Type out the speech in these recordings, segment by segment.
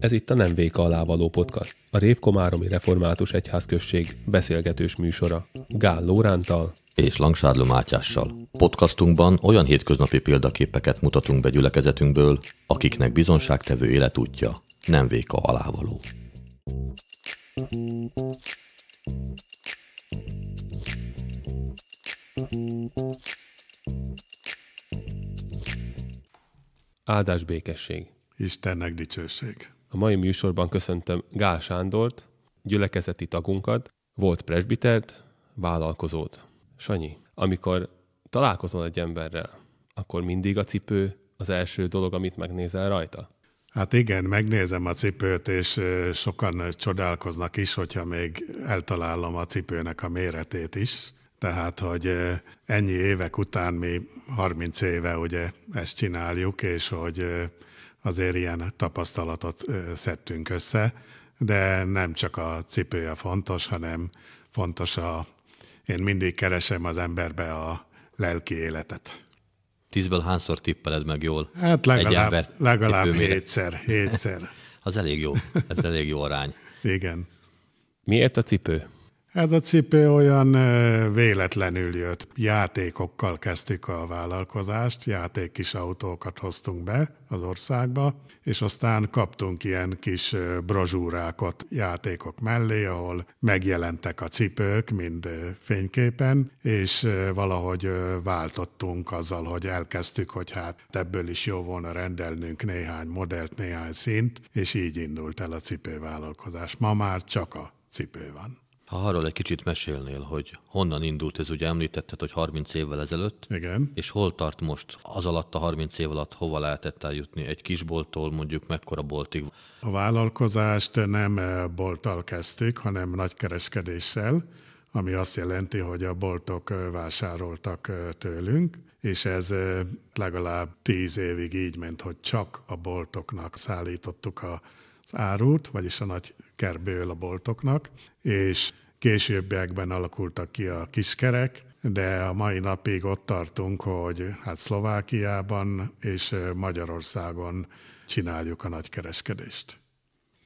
Ez itt a Nem Véka alá való podcast, a Révkomáromi Református Egyházközség beszélgetős műsora Gál Lórántal és Langsárló Mátyással. Podcastunkban olyan hétköznapi példaképeket mutatunk be gyülekezetünkből, akiknek bizonságtevő életútja nem véka alávaló. Thank you. Áldás békesség! Istennek dicsőség! A mai műsorban köszöntöm Gál Sándort, gyülekezeti tagunkat, volt presbitert, vállalkozót. Sanyi, amikor találkozol egy emberrel, akkor mindig a cipő az első dolog, amit megnézel rajta? Hát igen, megnézem a cipőt, és sokan csodálkoznak is, hogyha még eltalálom a cipőnek a méretét is. Tehát, hogy ennyi évek után mi 30 éve ugye ezt csináljuk, és hogy azért ilyen tapasztalatot szedtünk össze, de nem csak a cipője fontos, hanem fontos a, én mindig keresem az emberbe a lelki életet. Tízből hányszor tippeled meg jól? Hát legalább, legalább hétszer, hétszer. az elég jó, ez elég jó arány. Igen. Miért a cipő? Ez a cipő olyan véletlenül jött. Játékokkal kezdtük a vállalkozást, játék kis autókat hoztunk be az országba, és aztán kaptunk ilyen kis brozsúrákat játékok mellé, ahol megjelentek a cipők, mind fényképen, és valahogy váltottunk azzal, hogy elkezdtük, hogy hát ebből is jó volna rendelnünk néhány modellt, néhány szint, és így indult el a cipővállalkozás. Ma már csak a cipő van. Ha arról egy kicsit mesélnél, hogy honnan indult ez, ugye említetted, hogy 30 évvel ezelőtt. Igen. És hol tart most? Az alatt a 30 év alatt hova lehetett eljutni? Egy kisbolttól mondjuk mekkora boltig? A vállalkozást nem bolttal kezdtük, hanem nagykereskedéssel, ami azt jelenti, hogy a boltok vásároltak tőlünk, és ez legalább 10 évig így ment, hogy csak a boltoknak szállítottuk a az árut, vagyis a nagy kerből a boltoknak, és Későbbiekben alakultak ki a kiskerek, de a mai napig ott tartunk, hogy hát Szlovákiában és Magyarországon csináljuk a nagykereskedést.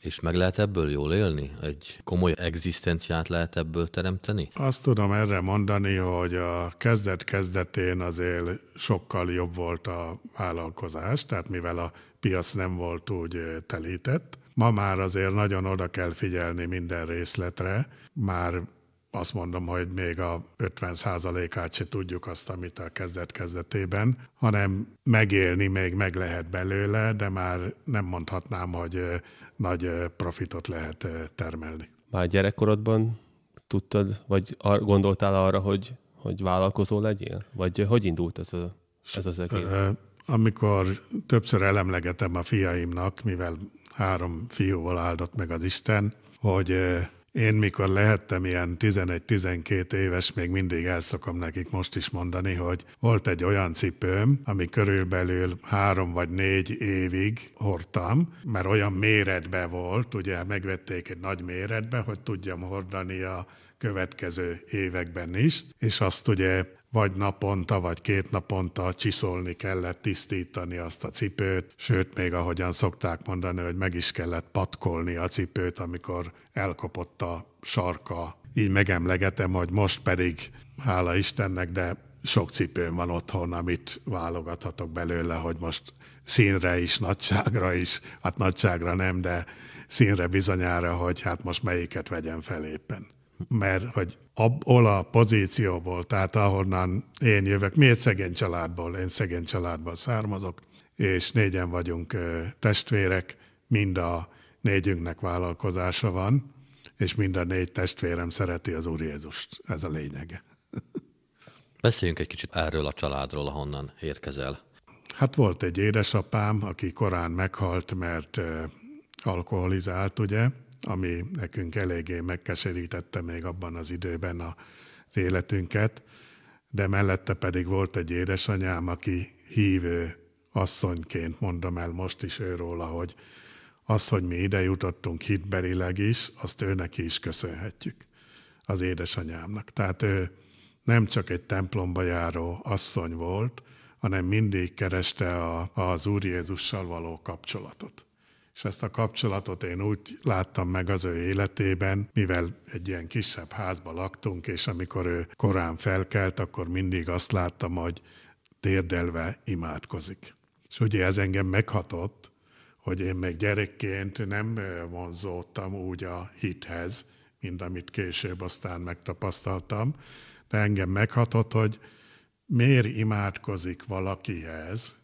És meg lehet ebből jól élni? Egy komoly egzisztenciát lehet ebből teremteni? Azt tudom erre mondani, hogy a kezdet-kezdetén azért sokkal jobb volt a vállalkozás, tehát mivel a piac nem volt úgy telített, Ma már azért nagyon oda kell figyelni minden részletre, már azt mondom, hogy még a 50%-át se tudjuk azt, amit a kezdet-kezdetében, hanem megélni még meg lehet belőle, de már nem mondhatnám, hogy nagy profitot lehet termelni. Már gyerekkorodban tudtad, vagy gondoltál arra, hogy, hogy vállalkozó legyél? Vagy hogy indult ez, a, ez az egész? Amikor többször elemlegetem a fiaimnak, mivel három fiúval áldott meg az Isten, hogy én mikor lehettem ilyen 11-12 éves, még mindig elszokom nekik most is mondani, hogy volt egy olyan cipőm, ami körülbelül három vagy négy évig hordtam, mert olyan méretbe volt, ugye megvették egy nagy méretbe, hogy tudjam hordani a következő években is, és azt ugye vagy naponta, vagy két naponta csiszolni kellett, tisztítani azt a cipőt, sőt, még ahogyan szokták mondani, hogy meg is kellett patkolni a cipőt, amikor elkopott a sarka. Így megemlegetem, hogy most pedig, hála Istennek, de sok cipőm van otthon, amit válogathatok belőle, hogy most színre is, nagyságra is, hát nagyságra nem, de színre bizonyára, hogy hát most melyiket vegyem fel éppen mert hogy abból a pozícióból, tehát ahonnan én jövök, mi egy szegény családból, én szegény családból származok, és négyen vagyunk testvérek, mind a négyünknek vállalkozása van, és mind a négy testvérem szereti az Úr Jézust. Ez a lényege. Beszéljünk egy kicsit erről a családról, ahonnan érkezel. Hát volt egy édesapám, aki korán meghalt, mert alkoholizált, ugye, ami nekünk eléggé megkeserítette még abban az időben az életünket, de mellette pedig volt egy édesanyám, aki hívő asszonyként mondom el most is őról, hogy az, hogy mi ide jutottunk hitberileg is, azt őnek is köszönhetjük, az édesanyámnak. Tehát ő nem csak egy templomba járó asszony volt, hanem mindig kereste a, az Úr Jézussal való kapcsolatot és ezt a kapcsolatot én úgy láttam meg az ő életében, mivel egy ilyen kisebb házba laktunk, és amikor ő korán felkelt, akkor mindig azt láttam, hogy térdelve imádkozik. És ugye ez engem meghatott, hogy én még gyerekként nem vonzódtam úgy a hithez, mint amit később aztán megtapasztaltam, de engem meghatott, hogy miért imádkozik valakihez.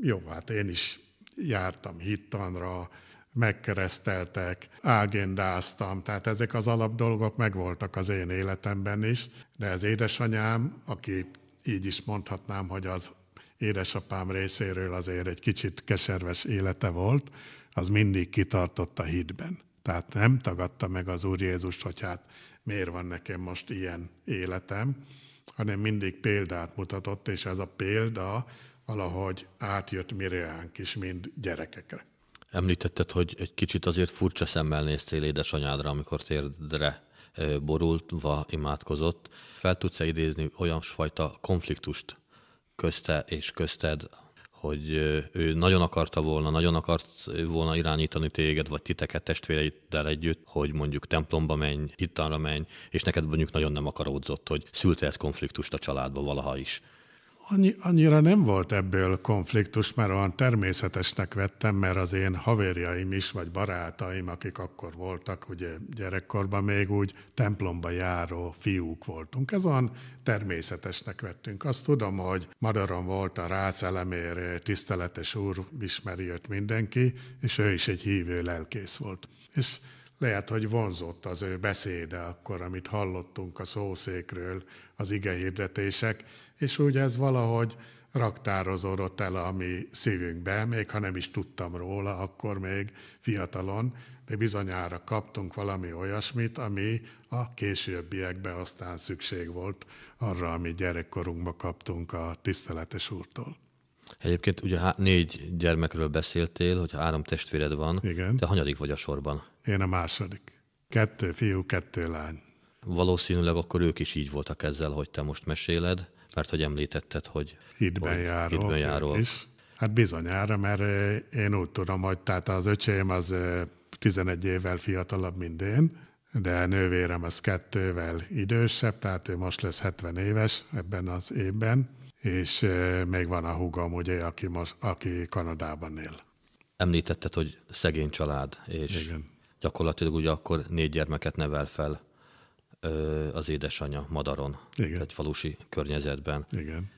Jó, hát én is jártam hittanra, megkereszteltek, ágendáztam, tehát ezek az alapdolgok megvoltak az én életemben is, de az édesanyám, aki így is mondhatnám, hogy az édesapám részéről azért egy kicsit keserves élete volt, az mindig kitartott a hitben. Tehát nem tagadta meg az Úr Jézus, hogy hát miért van nekem most ilyen életem, hanem mindig példát mutatott, és ez a példa valahogy átjött Miriánk is, mind gyerekekre. Említetted, hogy egy kicsit azért furcsa szemmel néztél édesanyádra, amikor térdre borultva imádkozott. Fel tudsz-e idézni olyan fajta konfliktust közte és közted, hogy ő nagyon akarta volna, nagyon akart volna irányítani téged, vagy titeket testvéreiddel együtt, hogy mondjuk templomba menj, hittanra menj, és neked mondjuk nagyon nem akaródzott, hogy szülte ez konfliktust a családba valaha is. Annyi, annyira nem volt ebből konfliktus, mert olyan természetesnek vettem, mert az én haverjaim is, vagy barátaim, akik akkor voltak, ugye gyerekkorban még úgy templomba járó fiúk voltunk. Ez olyan természetesnek vettünk. Azt tudom, hogy Madaron volt a Rácz elemér, tiszteletes úr, ismeri őt mindenki, és ő is egy hívő lelkész volt. És lehet, hogy vonzott az ő beszéde akkor, amit hallottunk a szószékről, az ige hirdetések, és úgy ez valahogy raktározódott el a mi szívünkbe, még ha nem is tudtam róla, akkor még fiatalon, de bizonyára kaptunk valami olyasmit, ami a későbbiekben aztán szükség volt arra, amit gyerekkorunkban kaptunk a tiszteletes úrtól. Egyébként ugye négy gyermekről beszéltél, hogy három testvéred van. Igen. Te hanyadik vagy a sorban? Én a második. Kettő fiú, kettő lány. Valószínűleg akkor ők is így voltak ezzel, hogy te most meséled mert hogy említetted, hogy hídben járó. Hídben járó. Is. Hát bizonyára, mert eh, én úgy tudom, hogy tehát az öcsém az 11 eh, évvel fiatalabb, mint én, de nővérem az kettővel idősebb, tehát ő most lesz 70 éves ebben az évben, és eh, még van a húgom, ugye, aki, most, aki Kanadában él. Említetted, hogy szegény család, és Igen. gyakorlatilag ugye akkor négy gyermeket nevel fel az édesanyja Madaron, Igen. egy falusi környezetben. Igen.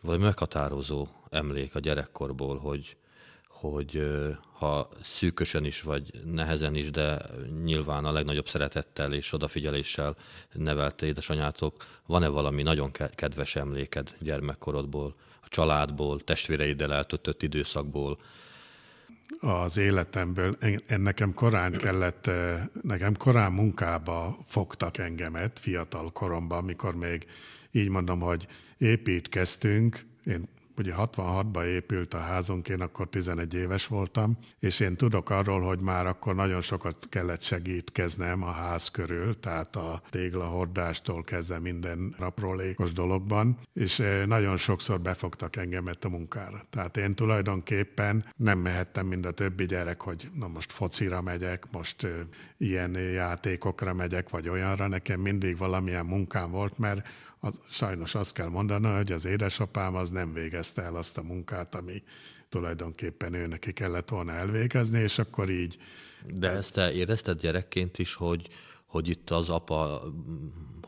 Valami meghatározó emlék a gyerekkorból, hogy, hogy ha szűkösen is, vagy nehezen is, de nyilván a legnagyobb szeretettel és odafigyeléssel nevelt édesanyátok, van-e valami nagyon kedves emléked gyermekkorodból, a családból, testvéreiddel eltöltött időszakból, az életemből. En, nekem korán kellett, eh, nekem korán munkába fogtak engemet fiatal koromban, amikor még így mondom, hogy építkeztünk, én ugye 66 ban épült a házunk, én akkor 11 éves voltam, és én tudok arról, hogy már akkor nagyon sokat kellett segítkeznem a ház körül, tehát a téglahordástól kezdve minden raprólékos dologban, és eh, nagyon sokszor befogtak engemet a munkára. Tehát én tulajdonképpen nem mehettem, mint a többi gyerek, hogy na most focira megyek, most eh, ilyen játékokra megyek, vagy olyanra. Nekem mindig valamilyen munkám volt, mert az, sajnos azt kell mondani, hogy az édesapám az nem végezte el azt a munkát, ami tulajdonképpen ő neki kellett volna elvégezni, és akkor így... De ezt te érezted gyerekként is, hogy, hogy itt az apa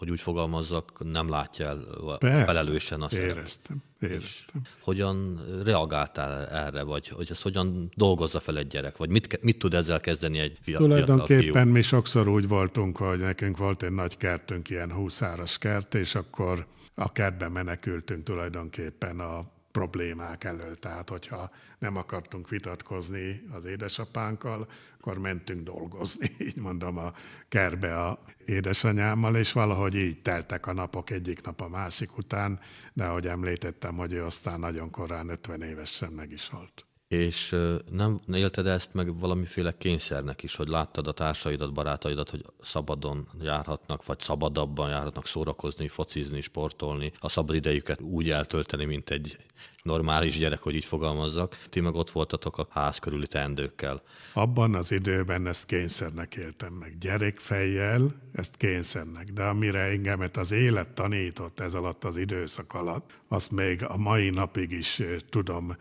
hogy úgy fogalmazzak, nem látja el Persze, felelősen azt. Éreztem, éreztem. Hogyan reagáltál erre, vagy hogy ez hogyan dolgozza fel egy gyerek, vagy mit, mit tud ezzel kezdeni egy fiatal Tulajdonképpen fiú? mi sokszor úgy voltunk, hogy nekünk volt egy nagy kertünk, ilyen húszáras kert, és akkor a kertben menekültünk tulajdonképpen a problémák elől. Tehát, hogyha nem akartunk vitatkozni az édesapánkkal, akkor mentünk dolgozni, így mondom, a kerbe a édesanyámmal, és valahogy így teltek a napok egyik nap a másik után, de ahogy említettem, hogy ő aztán nagyon korán 50 évesen meg is halt. És nem élted ezt meg valamiféle kényszernek is, hogy láttad a társaidat, barátaidat, hogy szabadon járhatnak, vagy szabadabban járhatnak szórakozni, focizni, sportolni, a szabad idejüket úgy eltölteni, mint egy normális gyerek, hogy így fogalmazzak. Ti meg ott voltatok a ház körüli teendőkkel. Abban az időben ezt kényszernek éltem meg. Gyerekfejjel ezt kényszernek, de amire engemet az élet tanított ez alatt az időszak alatt, azt még a mai napig is tudom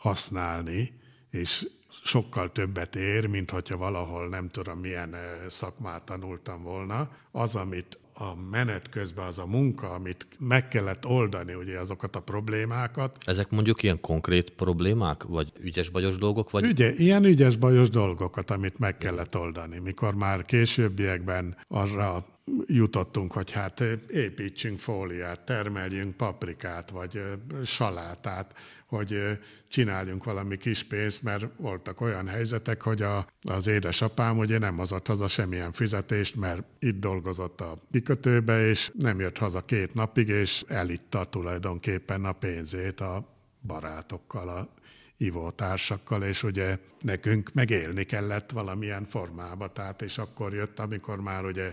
használni, és sokkal többet ér, mint hogyha valahol nem tudom milyen szakmát tanultam volna. Az, amit a menet közben az a munka, amit meg kellett oldani, ugye azokat a problémákat. Ezek mondjuk ilyen konkrét problémák, vagy ügyes-bajos dolgok? Vagy... Ügye, ilyen ügyes-bajos dolgokat, amit meg kellett oldani. Mikor már későbbiekben arra jutottunk, hogy hát eh, építsünk fóliát, termeljünk paprikát, vagy eh, salátát, hogy eh, csináljunk valami kis pénzt, mert voltak olyan helyzetek, hogy a, az édesapám ugye nem hozott haza semmilyen fizetést, mert itt dolgozott a kikötőbe, és nem jött haza két napig, és elitta tulajdonképpen a pénzét a barátokkal, a ivótársakkal, és ugye nekünk megélni kellett valamilyen formába, tehát és akkor jött, amikor már ugye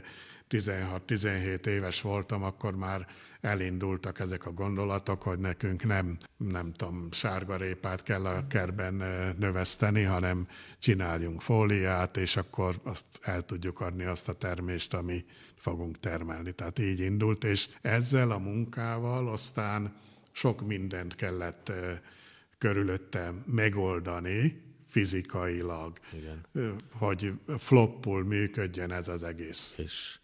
16-17 éves voltam, akkor már elindultak ezek a gondolatok, hogy nekünk nem, nem tudom, sárgarépát kell a kerben növeszteni, hanem csináljunk fóliát, és akkor azt el tudjuk adni azt a termést, ami fogunk termelni. Tehát így indult, és ezzel a munkával aztán sok mindent kellett körülötte megoldani, fizikailag, Igen. hogy floppul működjön ez az egész. És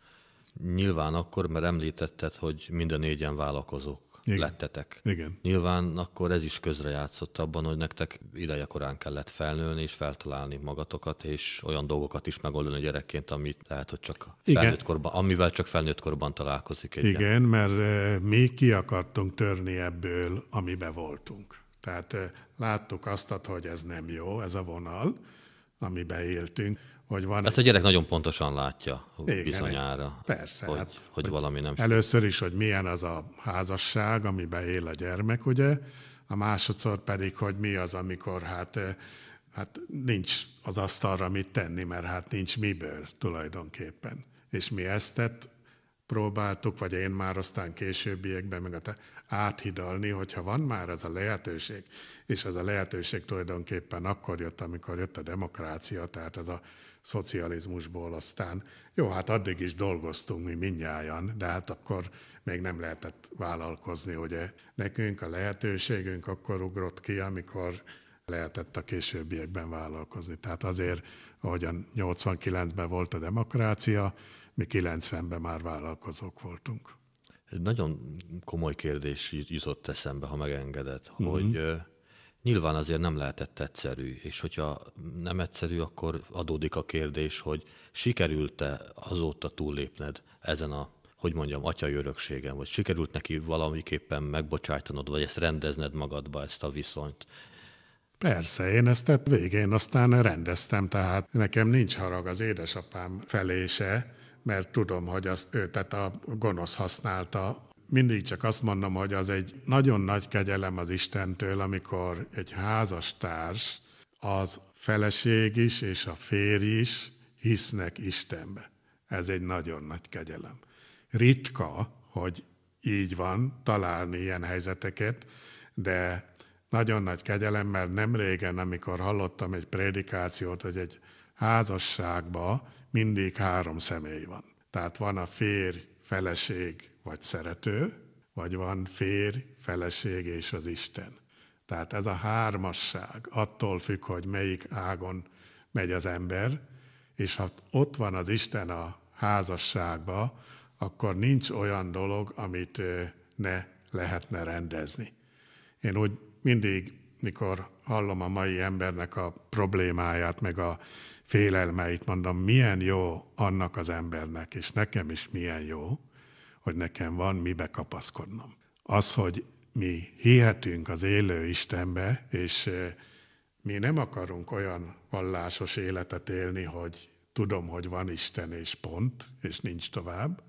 Nyilván akkor, mert említetted, hogy mind a négyen vállalkozók Igen. lettetek. Igen. Nyilván akkor ez is közrejátszott abban, hogy nektek ideje korán kellett felnőni és feltalálni magatokat, és olyan dolgokat is megoldani gyerekként, amit lehet, hogy csak felnőtt korban, amivel csak felnőtt korban találkozik. Igen, Igen mert eh, mi ki akartunk törni ebből, amibe voltunk. Tehát eh, láttuk azt, hogy ez nem jó, ez a vonal, amiben éltünk hogy van Ezt a gyerek nagyon pontosan látja Igen, bizonyára. Persze. Hogy, hát, hogy valami nem... Először is, hogy milyen az a házasság, amiben él a gyermek, ugye? A másodszor pedig, hogy mi az, amikor hát, eh, hát nincs az asztalra mit tenni, mert hát nincs miből tulajdonképpen. És mi ezt tett, próbáltuk, vagy én már aztán későbbiekben, meg a te, áthidalni, hogyha van már ez a lehetőség, és ez a lehetőség tulajdonképpen akkor jött, amikor jött a demokrácia, tehát ez a szocializmusból aztán. Jó, hát addig is dolgoztunk mi mindnyájan, de hát akkor még nem lehetett vállalkozni, ugye. Nekünk a lehetőségünk akkor ugrott ki, amikor lehetett a későbbiekben vállalkozni. Tehát azért, ahogyan 89-ben volt a demokrácia, mi 90-ben már vállalkozók voltunk. Egy nagyon komoly kérdés jutott eszembe, ha megengedett, mm-hmm. hogy nyilván azért nem lehetett egyszerű, és hogyha nem egyszerű, akkor adódik a kérdés, hogy sikerült-e azóta túllépned ezen a hogy mondjam, atyai örökségen, vagy sikerült neki valamiképpen megbocsájtanod, vagy ezt rendezned magadba, ezt a viszonyt. Persze, én ezt tett végén aztán rendeztem, tehát nekem nincs harag az édesapám felése mert tudom, hogy az, ő, tehát a gonosz használta. Mindig csak azt mondom, hogy az egy nagyon nagy kegyelem az Istentől, amikor egy házastárs, az feleség is és a férj is hisznek Istenbe. Ez egy nagyon nagy kegyelem. Ritka, hogy így van, találni ilyen helyzeteket, de nagyon nagy kegyelem, mert nem régen, amikor hallottam egy prédikációt, hogy egy házasságba mindig három személy van. Tehát van a férj, feleség vagy szerető, vagy van férj, feleség és az Isten. Tehát ez a hármasság attól függ, hogy melyik ágon megy az ember, és ha ott van az Isten a házasságba, akkor nincs olyan dolog, amit ne lehetne rendezni. Én úgy mindig, mikor hallom a mai embernek a problémáját, meg a félelmeit, mondom, milyen jó annak az embernek, és nekem is milyen jó, hogy nekem van mibe kapaszkodnom. Az, hogy mi hihetünk az élő Istenbe, és eh, mi nem akarunk olyan vallásos életet élni, hogy tudom, hogy van Isten és pont, és nincs tovább,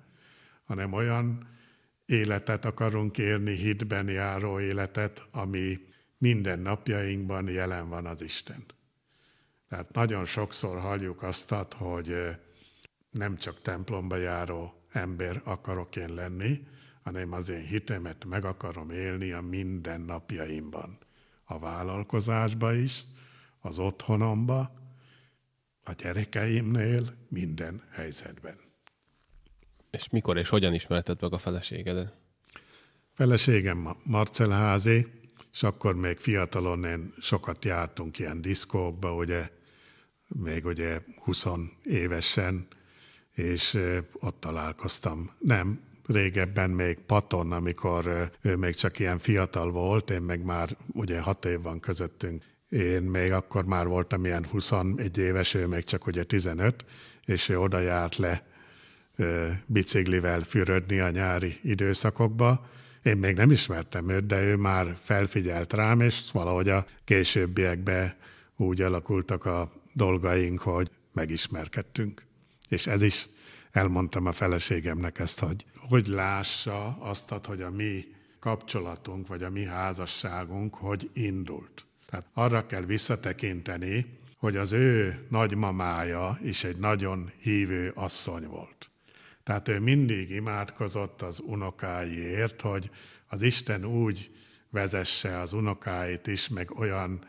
hanem olyan életet akarunk élni, hitben járó életet, ami minden napjainkban jelen van az Isten. Tehát nagyon sokszor halljuk azt, hogy eh, nem csak templomba járó ember akarok én lenni, hanem az én hitemet meg akarom élni a mindennapjaimban. A vállalkozásba is, az otthonomba, a gyerekeimnél, minden helyzetben. És mikor és hogyan ismerted meg a feleségedet? Feleségem Marcelházi, és akkor még fiatalon én sokat jártunk ilyen diszkókba, ugye még ugye 20 évesen, és ott találkoztam. Nem, régebben még Paton, amikor ő még csak ilyen fiatal volt, én meg már ugye hat év van közöttünk, én még akkor már voltam ilyen 21 éves, ő még csak ugye 15, és ő oda járt le biciklivel fürödni a nyári időszakokba. Én még nem ismertem őt, de ő már felfigyelt rám, és valahogy a későbbiekben úgy alakultak a dolgaink, hogy megismerkedtünk. És ez is elmondtam a feleségemnek ezt, hogy hogy lássa azt, hogy a mi kapcsolatunk, vagy a mi házasságunk, hogy indult. Tehát arra kell visszatekinteni, hogy az ő nagymamája is egy nagyon hívő asszony volt. Tehát ő mindig imádkozott az unokáiért, hogy az Isten úgy vezesse az unokáit is, meg olyan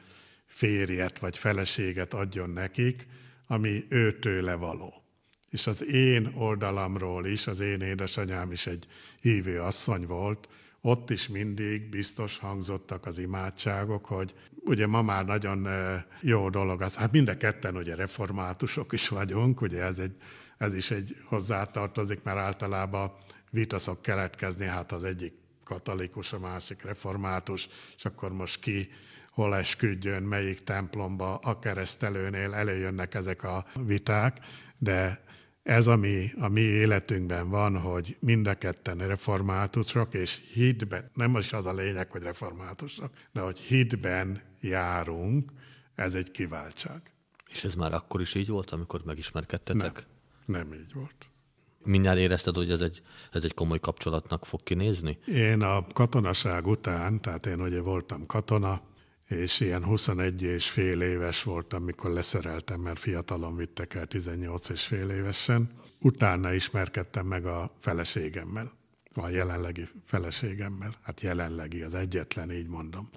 férjet vagy feleséget adjon nekik, ami őtőle való. És az én oldalamról is, az én édesanyám is egy hívő asszony volt, ott is mindig biztos hangzottak az imádságok, hogy ugye ma már nagyon eh, jó dolog az, hát mind a ketten ugye reformátusok is vagyunk, ugye ez, egy, ez is egy hozzátartozik, mert általában vitaszok keletkezni, hát az egyik katolikus, a másik református, és akkor most ki hol esküdjön, melyik templomba, a keresztelőnél előjönnek ezek a viták, de ez, ami a mi életünkben van, hogy mind a ketten reformátusok, és hídben nem is az a lényeg, hogy reformátusok, de hogy hídben járunk, ez egy kiváltság. És ez már akkor is így volt, amikor megismerkedtetek? Nem, nem így volt. Mindjárt érezted, hogy ez egy, ez egy komoly kapcsolatnak fog kinézni? Én a katonaság után, tehát én ugye voltam katona, és ilyen 21 és fél éves voltam, amikor leszereltem, mert fiatalon vittek el 18 és fél évesen. Utána ismerkedtem meg a feleségemmel, a jelenlegi feleségemmel, hát jelenlegi, az egyetlen, így mondom.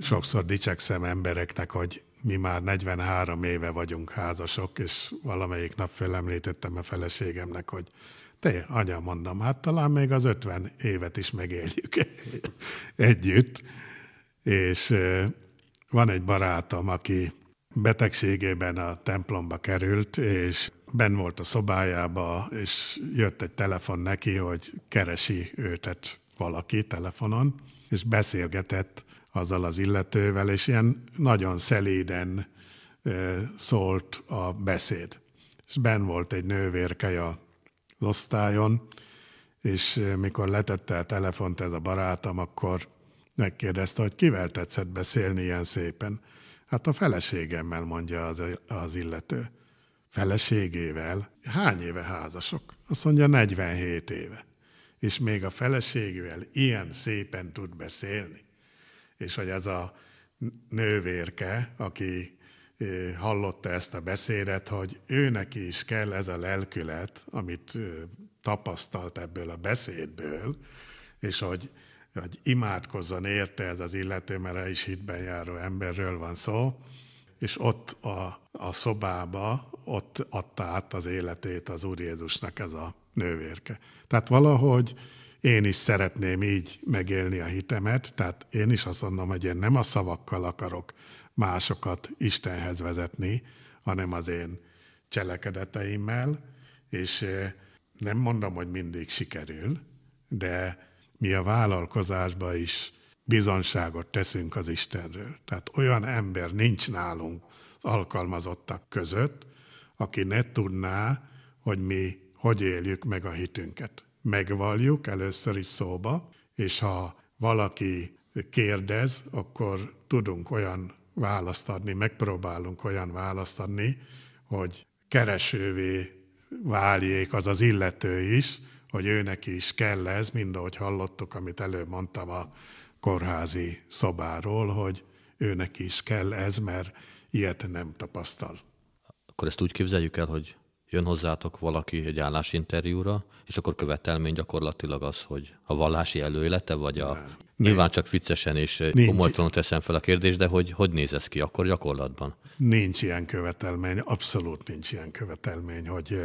Sokszor dicsekszem embereknek, hogy mi már 43 éve vagyunk házasok, és valamelyik nap felemlítettem a feleségemnek, hogy te, anya, mondom, hát talán még az 50 évet is megéljük együtt és van egy barátom, aki betegségében a templomba került, és ben volt a szobájába, és jött egy telefon neki, hogy keresi őtet valaki telefonon, és beszélgetett azzal az illetővel, és ilyen nagyon szelíden szólt a beszéd. És ben volt egy nővérke az osztályon, és mikor letette a telefont ez a barátom, akkor Megkérdezte, hogy kivel tetszett beszélni ilyen szépen. Hát a feleségemmel, mondja az, az illető. Feleségével? Hány éve házasok? Azt mondja, 47 éve. És még a feleségével ilyen szépen tud beszélni. És hogy ez a nővérke, aki eh, hallotta ezt a beszédet, hogy őnek is kell ez a lelkület, amit eh, tapasztalt ebből a beszédből, és hogy hogy imádkozzon érte ez az illető, mert el is hitben járó emberről van szó, és ott a, a szobába, ott adta át az életét az Úr Jézusnak ez a nővérke. Tehát valahogy én is szeretném így megélni a hitemet, tehát én is azt mondom, hogy én nem a szavakkal akarok másokat Istenhez vezetni, hanem az én cselekedeteimmel, és eh, nem mondom, hogy mindig sikerül, de mi a vállalkozásba is bizonságot teszünk az Istenről. Tehát olyan ember nincs nálunk az alkalmazottak között, aki ne tudná, hogy mi hogy éljük meg a hitünket. Megvalljuk először is szóba, és ha valaki kérdez, akkor tudunk olyan választ adni, megpróbálunk olyan választ adni, hogy keresővé váljék az az illető is, hogy őnek is kell ez, mind ahogy hallottuk, amit előbb mondtam a kórházi szobáról, hogy őnek is kell ez, mert ilyet nem tapasztal. Akkor ezt úgy képzeljük el, hogy jön hozzátok valaki egy állásinterjúra, és akkor követelmény gyakorlatilag az, hogy a vallási előélete, vagy a nem. Nyilván csak viccesen és Nincs. komolytalanul teszem fel a kérdést, de hogy hogy néz ez ki akkor gyakorlatban? Nincs ilyen követelmény, abszolút nincs ilyen követelmény, hogy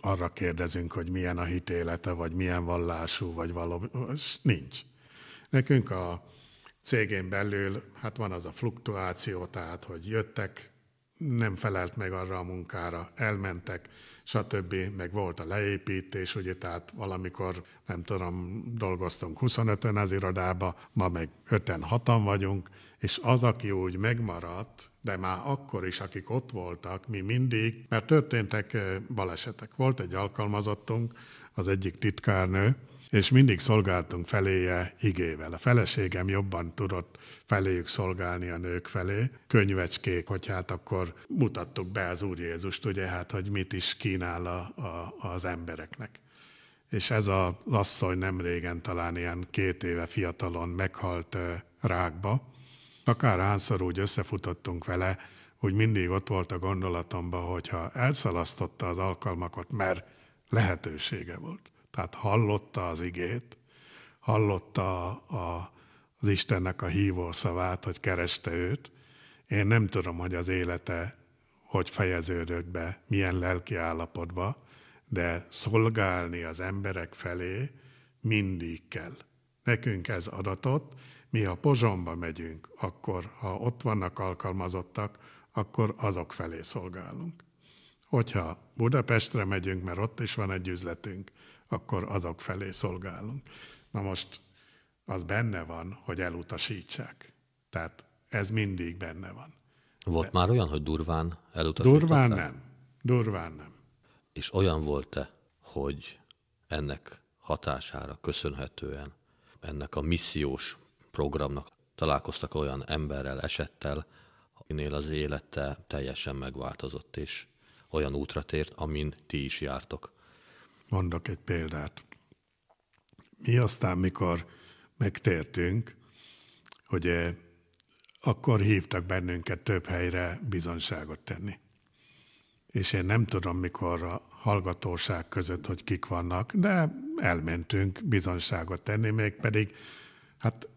arra kérdezünk, hogy milyen a hitélete, vagy milyen vallású, vagy valami, nincs. Nekünk a cégén belül, hát van az a fluktuáció, tehát hogy jöttek nem felelt meg arra a munkára, elmentek, stb., meg volt a leépítés, ugye, tehát valamikor, nem tudom, dolgoztunk 25-ön az irodába, ma meg 5-en, 6-an vagyunk, és az, aki úgy megmaradt, de már akkor is, akik ott voltak, mi mindig, mert történtek balesetek. Volt egy alkalmazottunk, az egyik titkárnő, és mindig szolgáltunk feléje igével. A feleségem jobban tudott feléjük szolgálni a nők felé, könyvecskék, hogy hát akkor mutattuk be az Úr Jézust, ugye hát, hogy mit is kínál a, a, az embereknek. És ez az asszony nem régen, talán ilyen két éve fiatalon meghalt rákba. Akár hányszor úgy összefutottunk vele, hogy mindig ott volt a gondolatomban, hogyha elszalasztotta az alkalmakat, mert lehetősége volt. Tehát hallotta az igét, hallotta a, a, az Istennek a hívó szavát, hogy kereste őt. Én nem tudom, hogy az élete hogy fejeződött be, milyen lelki állapotba, de szolgálni az emberek felé mindig kell. Nekünk ez adatot, mi ha pozsomba megyünk, akkor ha ott vannak alkalmazottak, akkor azok felé szolgálunk. Hogyha Budapestre megyünk, mert ott is van egy üzletünk, akkor azok felé szolgálunk. Na most az benne van, hogy elutasítsák. Tehát ez mindig benne van. Volt De... már olyan, hogy durván elutasították? Durván nem. Durván nem. És olyan volt-e, hogy ennek hatására köszönhetően ennek a missziós programnak találkoztak olyan emberrel, esettel, akinél az élete teljesen megváltozott, és olyan útra tért, amin ti is jártok. Mondok egy példát. Mi aztán, mikor megtértünk, hogy akkor hívtak bennünket több helyre bizonságot tenni. És én nem tudom, mikor a hallgatóság között, hogy kik vannak, de elmentünk bizonságot tenni, mégpedig, hát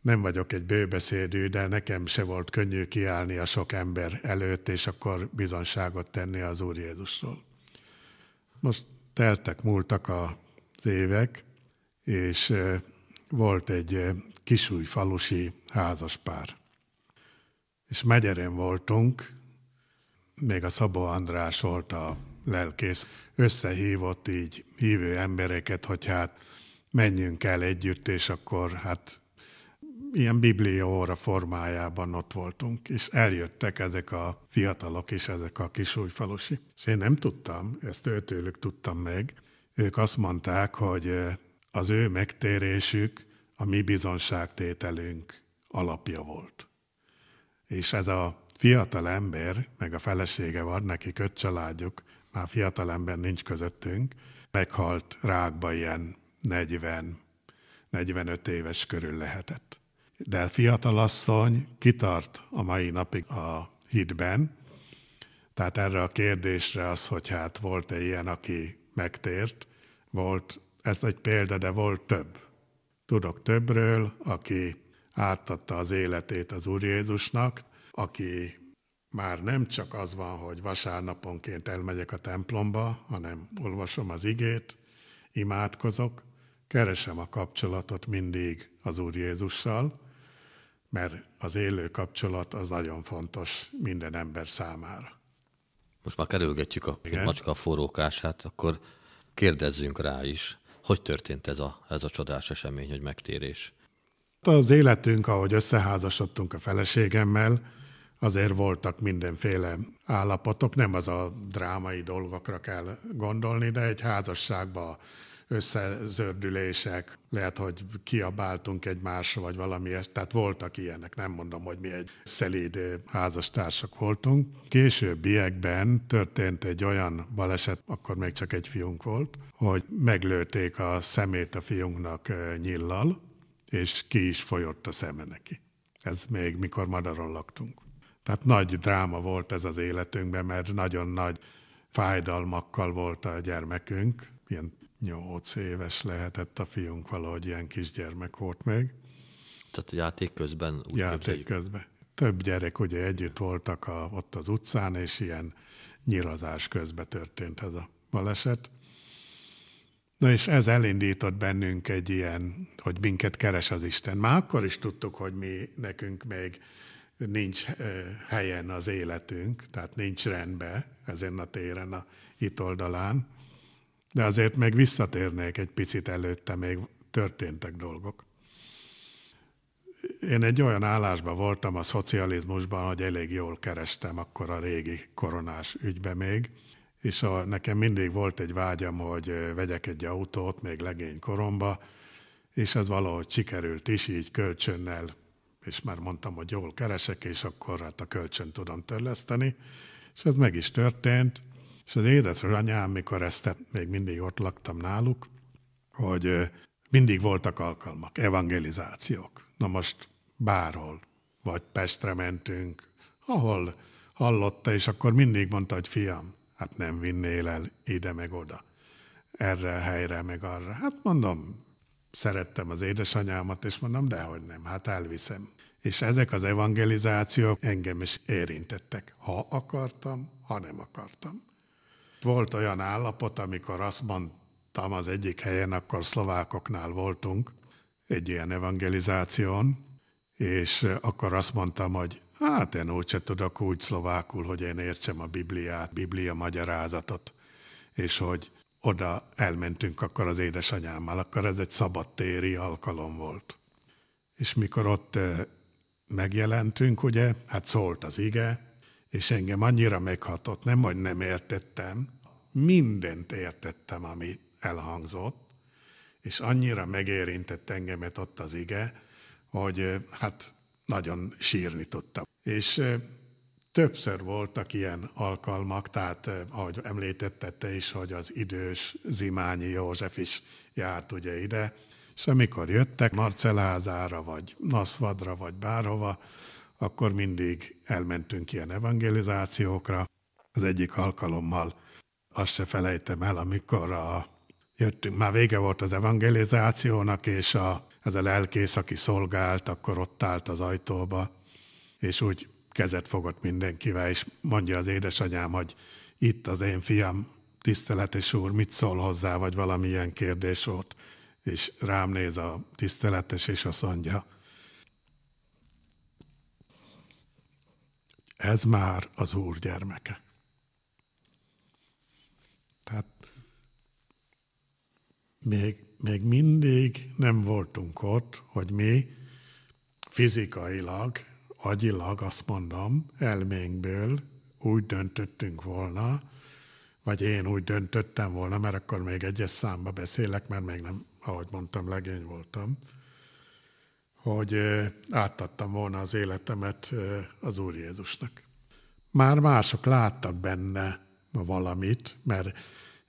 nem vagyok egy bőbeszédű, de nekem se volt könnyű kiállni a sok ember előtt, és akkor bizonságot tenni az Úr Jézusról. Most teltek, múltak az évek, és volt egy kisúj falusi házaspár. És megyeren voltunk, még a Szabó András volt a lelkész, összehívott így hívő embereket, hogy hát menjünk el együtt, és akkor hát ilyen óra formájában ott voltunk, és eljöttek ezek a fiatalok és ezek a kisújfalusi. És én nem tudtam, ezt őtőlük tudtam meg. Ők azt mondták, hogy az ő megtérésük a mi bizonságtételünk alapja volt. És ez a fiatal ember, meg a felesége van, nekik öt családjuk, már fiatal ember nincs közöttünk, meghalt rákba ilyen 40 45 éves körül lehetett de a fiatalasszony kitart a mai napig a hídben. tehát erre a kérdésre az, hogy hát volt-e ilyen, aki megtért, volt, ez egy példa, de volt több. Tudok többről, aki átadta az életét az Úr Jézusnak, aki már nem csak az van, hogy vasárnaponként elmegyek a templomba, hanem olvasom az igét, imádkozok, keresem a kapcsolatot mindig az Úr Jézussal, mert az élő kapcsolat az nagyon fontos minden ember számára. Most már kerülgetjük a Igen? macska forrókását, akkor kérdezzünk rá is, hogy történt ez a, ez a csodás esemény, hogy megtérés? Az életünk, ahogy összeházasodtunk a feleségemmel, azért voltak mindenféle állapotok, nem az a drámai dolgokra kell gondolni, de egy házasságban összezördülések, lehet, hogy kiabáltunk egymásra, vagy valamiért, Tehát voltak ilyenek, nem mondom, hogy mi egy szelíd házastársak voltunk. Későbbiekben történt egy olyan baleset, akkor még csak egy fiunk volt, hogy meglőtték a szemét a fiunknak nyillal, és ki is folyott a szeme neki. Ez még mikor madaron laktunk. Tehát nagy dráma volt ez az életünkben, mert nagyon nagy fájdalmakkal volt a gyermekünk, ilyen nyolc éves lehetett a fiunk, valahogy ilyen kisgyermek volt még. Tehát játék közben? Úgy játék képzeljük. közben. Több gyerek ugye együtt voltak a, ott az utcán, és ilyen nyilazás közben történt ez a baleset. Na és ez elindított bennünk egy ilyen, hogy minket keres az Isten. Már akkor is tudtuk, hogy mi nekünk még nincs eh, helyen az életünk, tehát nincs rendben ezen a téren, a itt oldalán. De azért még visszatérnék egy picit előtte, még történtek dolgok. Én egy olyan állásban voltam a szocializmusban, hogy elég jól kerestem akkor a régi koronás ügybe még, és a, nekem mindig volt egy vágyam, hogy vegyek egy autót még legény koromba, és ez valahogy sikerült is, így kölcsönnel, és már mondtam, hogy jól keresek, és akkor hát a kölcsön tudom törleszteni, és ez meg is történt. És az édes anyám, mikor ezt még mindig ott laktam náluk, hogy mindig voltak alkalmak, evangelizációk. Na most bárhol, vagy Pestre mentünk, ahol hallotta, és akkor mindig mondta, hogy fiam, hát nem vinnél el ide meg oda, erre helyre meg arra. Hát mondom, szerettem az édesanyámat, és mondom, dehogy nem, hát elviszem. És ezek az evangelizációk engem is érintettek, ha akartam, ha nem akartam. Volt olyan állapot, amikor azt mondtam az egyik helyen, akkor szlovákoknál voltunk, egy ilyen evangelizáción, és akkor azt mondtam, hogy hát én úgyse tudok úgy szlovákul, hogy én értsem a Bibliát, Biblia magyarázatot, és hogy oda elmentünk akkor az édesanyámmal, akkor ez egy szabadtéri alkalom volt. És mikor ott eh, megjelentünk, ugye, hát szólt az ige, és engem annyira meghatott, nem, hogy nem értettem, mindent értettem, ami elhangzott, és annyira megérintett engemet ott az ige, hogy hát nagyon sírni tudtam. És többször voltak ilyen alkalmak, tehát ahogy említettette is, hogy az idős Zimányi József is járt ugye ide, és amikor jöttek Marcelázára, vagy Naszvadra, vagy bárhova, akkor mindig elmentünk ilyen evangelizációkra. Az egyik alkalommal azt se felejtem el, amikor a, jöttünk, már vége volt az evangelizációnak, és a, ez a lelkész, aki szolgált, akkor ott állt az ajtóba, és úgy kezet fogott mindenkivel, és mondja az édesanyám, hogy itt az én fiam, tiszteletes úr, mit szól hozzá, vagy valamilyen kérdés volt, és rám néz a tiszteletes, és azt mondja, Ez már az Úr gyermeke. Tehát még, még mindig nem voltunk ott, hogy mi fizikailag, agyilag azt mondom, elménkből úgy döntöttünk volna, vagy én úgy döntöttem volna, mert akkor még egyes számba beszélek, mert még nem, ahogy mondtam, legény voltam, hogy átadtam volna az életemet az Úr Jézusnak. Már mások láttak benne valamit, mert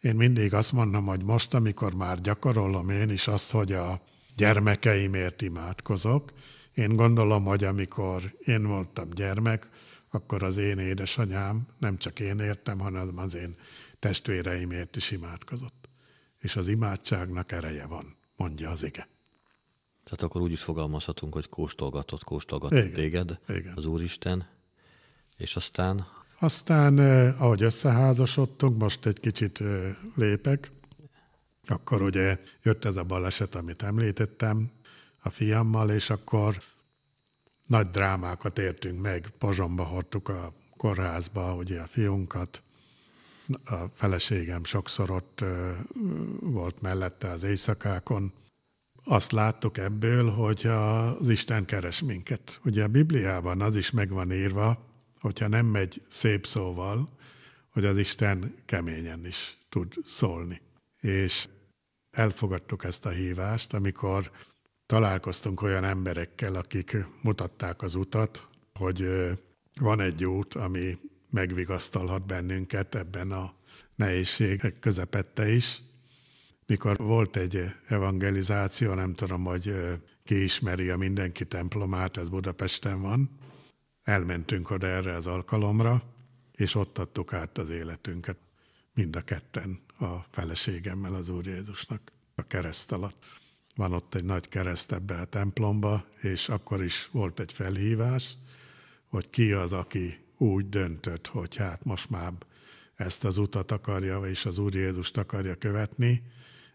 én mindig azt mondom, hogy most, amikor már gyakorolom én is azt, hogy a gyermekeimért imádkozok, én gondolom, hogy amikor én voltam gyermek, akkor az én édesanyám nem csak én értem, hanem az én testvéreimért is imádkozott. És az imádságnak ereje van, mondja az ige. Tehát akkor úgy is fogalmazhatunk, hogy kóstolgatott, kóstolgatott igen, téged igen. az Úristen, és aztán... Aztán, eh, ahogy összeházasodtunk, most egy kicsit eh, lépek, akkor ugye jött ez a baleset, amit említettem a fiammal, és akkor nagy drámákat értünk meg. Pozsomba hordtuk a kórházba ugye a fiunkat, a feleségem sokszor ott eh, volt mellette az éjszakákon, azt láttuk ebből, hogy az Isten keres minket. Ugye a Bibliában az is megvan írva, hogyha nem megy szép szóval, hogy az Isten keményen is tud szólni. És elfogadtuk ezt a hívást, amikor találkoztunk olyan emberekkel, akik mutatták az utat, hogy van egy út, ami megvigasztalhat bennünket ebben a nehézségek közepette is, mikor volt egy evangelizáció, nem tudom, hogy ki ismeri a mindenki templomát, ez Budapesten van, elmentünk oda erre az alkalomra, és ott adtuk át az életünket mind a ketten a feleségemmel az Úr Jézusnak a kereszt alatt. Van ott egy nagy kereszt ebbe a templomba, és akkor is volt egy felhívás, hogy ki az, aki úgy döntött, hogy hát most már ezt az utat akarja, és az Úr Jézust akarja követni,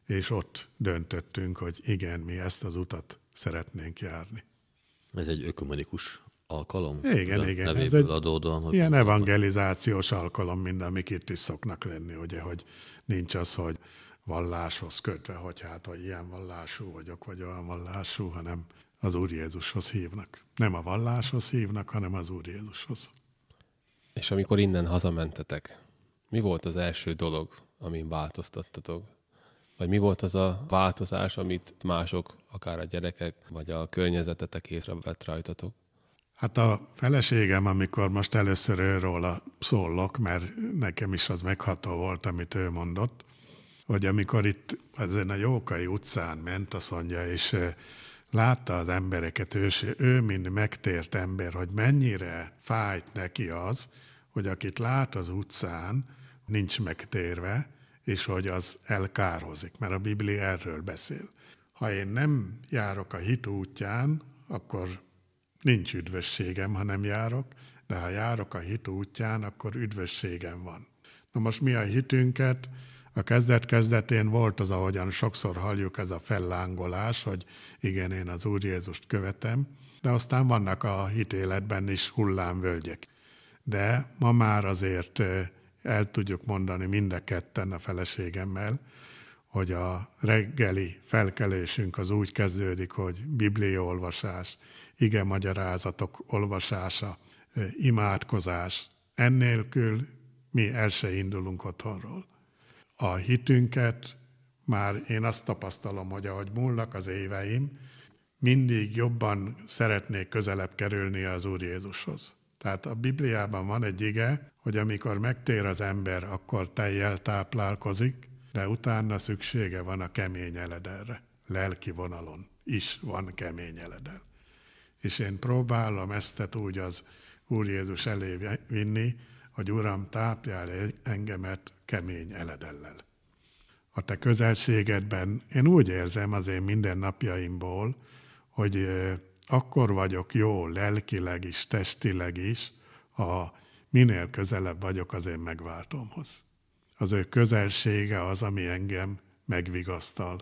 és ott döntöttünk, hogy igen, mi ezt az utat szeretnénk járni. Ez egy ökumenikus alkalom? Igen, igen. Ez egy adódóan, hogy ilyen evangelizációs alkalom, mint amik itt is szoknak lenni, ugye, hogy nincs az, hogy valláshoz kötve, hogy hát, ha ilyen vallású vagyok, vagy olyan vallású, hanem az Úr Jézushoz hívnak. Nem a valláshoz hívnak, hanem az Úr Jézushoz. És amikor innen hazamentetek, mi volt az első dolog, amin változtattatok? Vagy mi volt az a változás, amit mások, akár a gyerekek, vagy a környezetetek észrevett rajtatok? Hát a feleségem, amikor most először őróla szólok, mert nekem is az megható volt, amit ő mondott, hogy amikor itt ezen a Jókai utcán ment a szondja, és látta az embereket, ő, ő mind megtért ember, hogy mennyire fájt neki az, hogy akit lát az utcán, nincs megtérve, és hogy az elkározik, mert a Biblia erről beszél. Ha én nem járok a hit útján, akkor nincs üdvösségem, ha nem járok, de ha járok a hit útján, akkor üdvösségem van. Na most mi a hitünket? A kezdet-kezdetén volt az, ahogyan sokszor halljuk, ez a fellángolás, hogy igen, én az Úr Jézust követem, de aztán vannak a hitéletben is hullámvölgyek. De ma már azért el tudjuk mondani mind a ketten a feleségemmel, hogy a reggeli felkelésünk az úgy kezdődik, hogy bibliaolvasás, ige magyarázatok olvasása, e, imádkozás. Ennélkül mi el se indulunk otthonról. A hitünket már én azt tapasztalom, hogy ahogy múlnak az éveim, mindig jobban szeretnék közelebb kerülni az Úr Jézushoz. Tehát a Bibliában van egy ige, hogy amikor megtér az ember, akkor tejjel táplálkozik, de utána szüksége van a kemény eledelre. Lelki vonalon is van kemény eledel. És én próbálom eztet úgy az Úr Jézus elé vinni, hogy Uram, tápjál engemet kemény eledellel. A te közelségedben én úgy érzem az én mindennapjaimból, hogy akkor vagyok jó lelkileg is, testileg is, ha minél közelebb vagyok az én megváltómhoz. Az ő közelsége az, ami engem megvigasztal,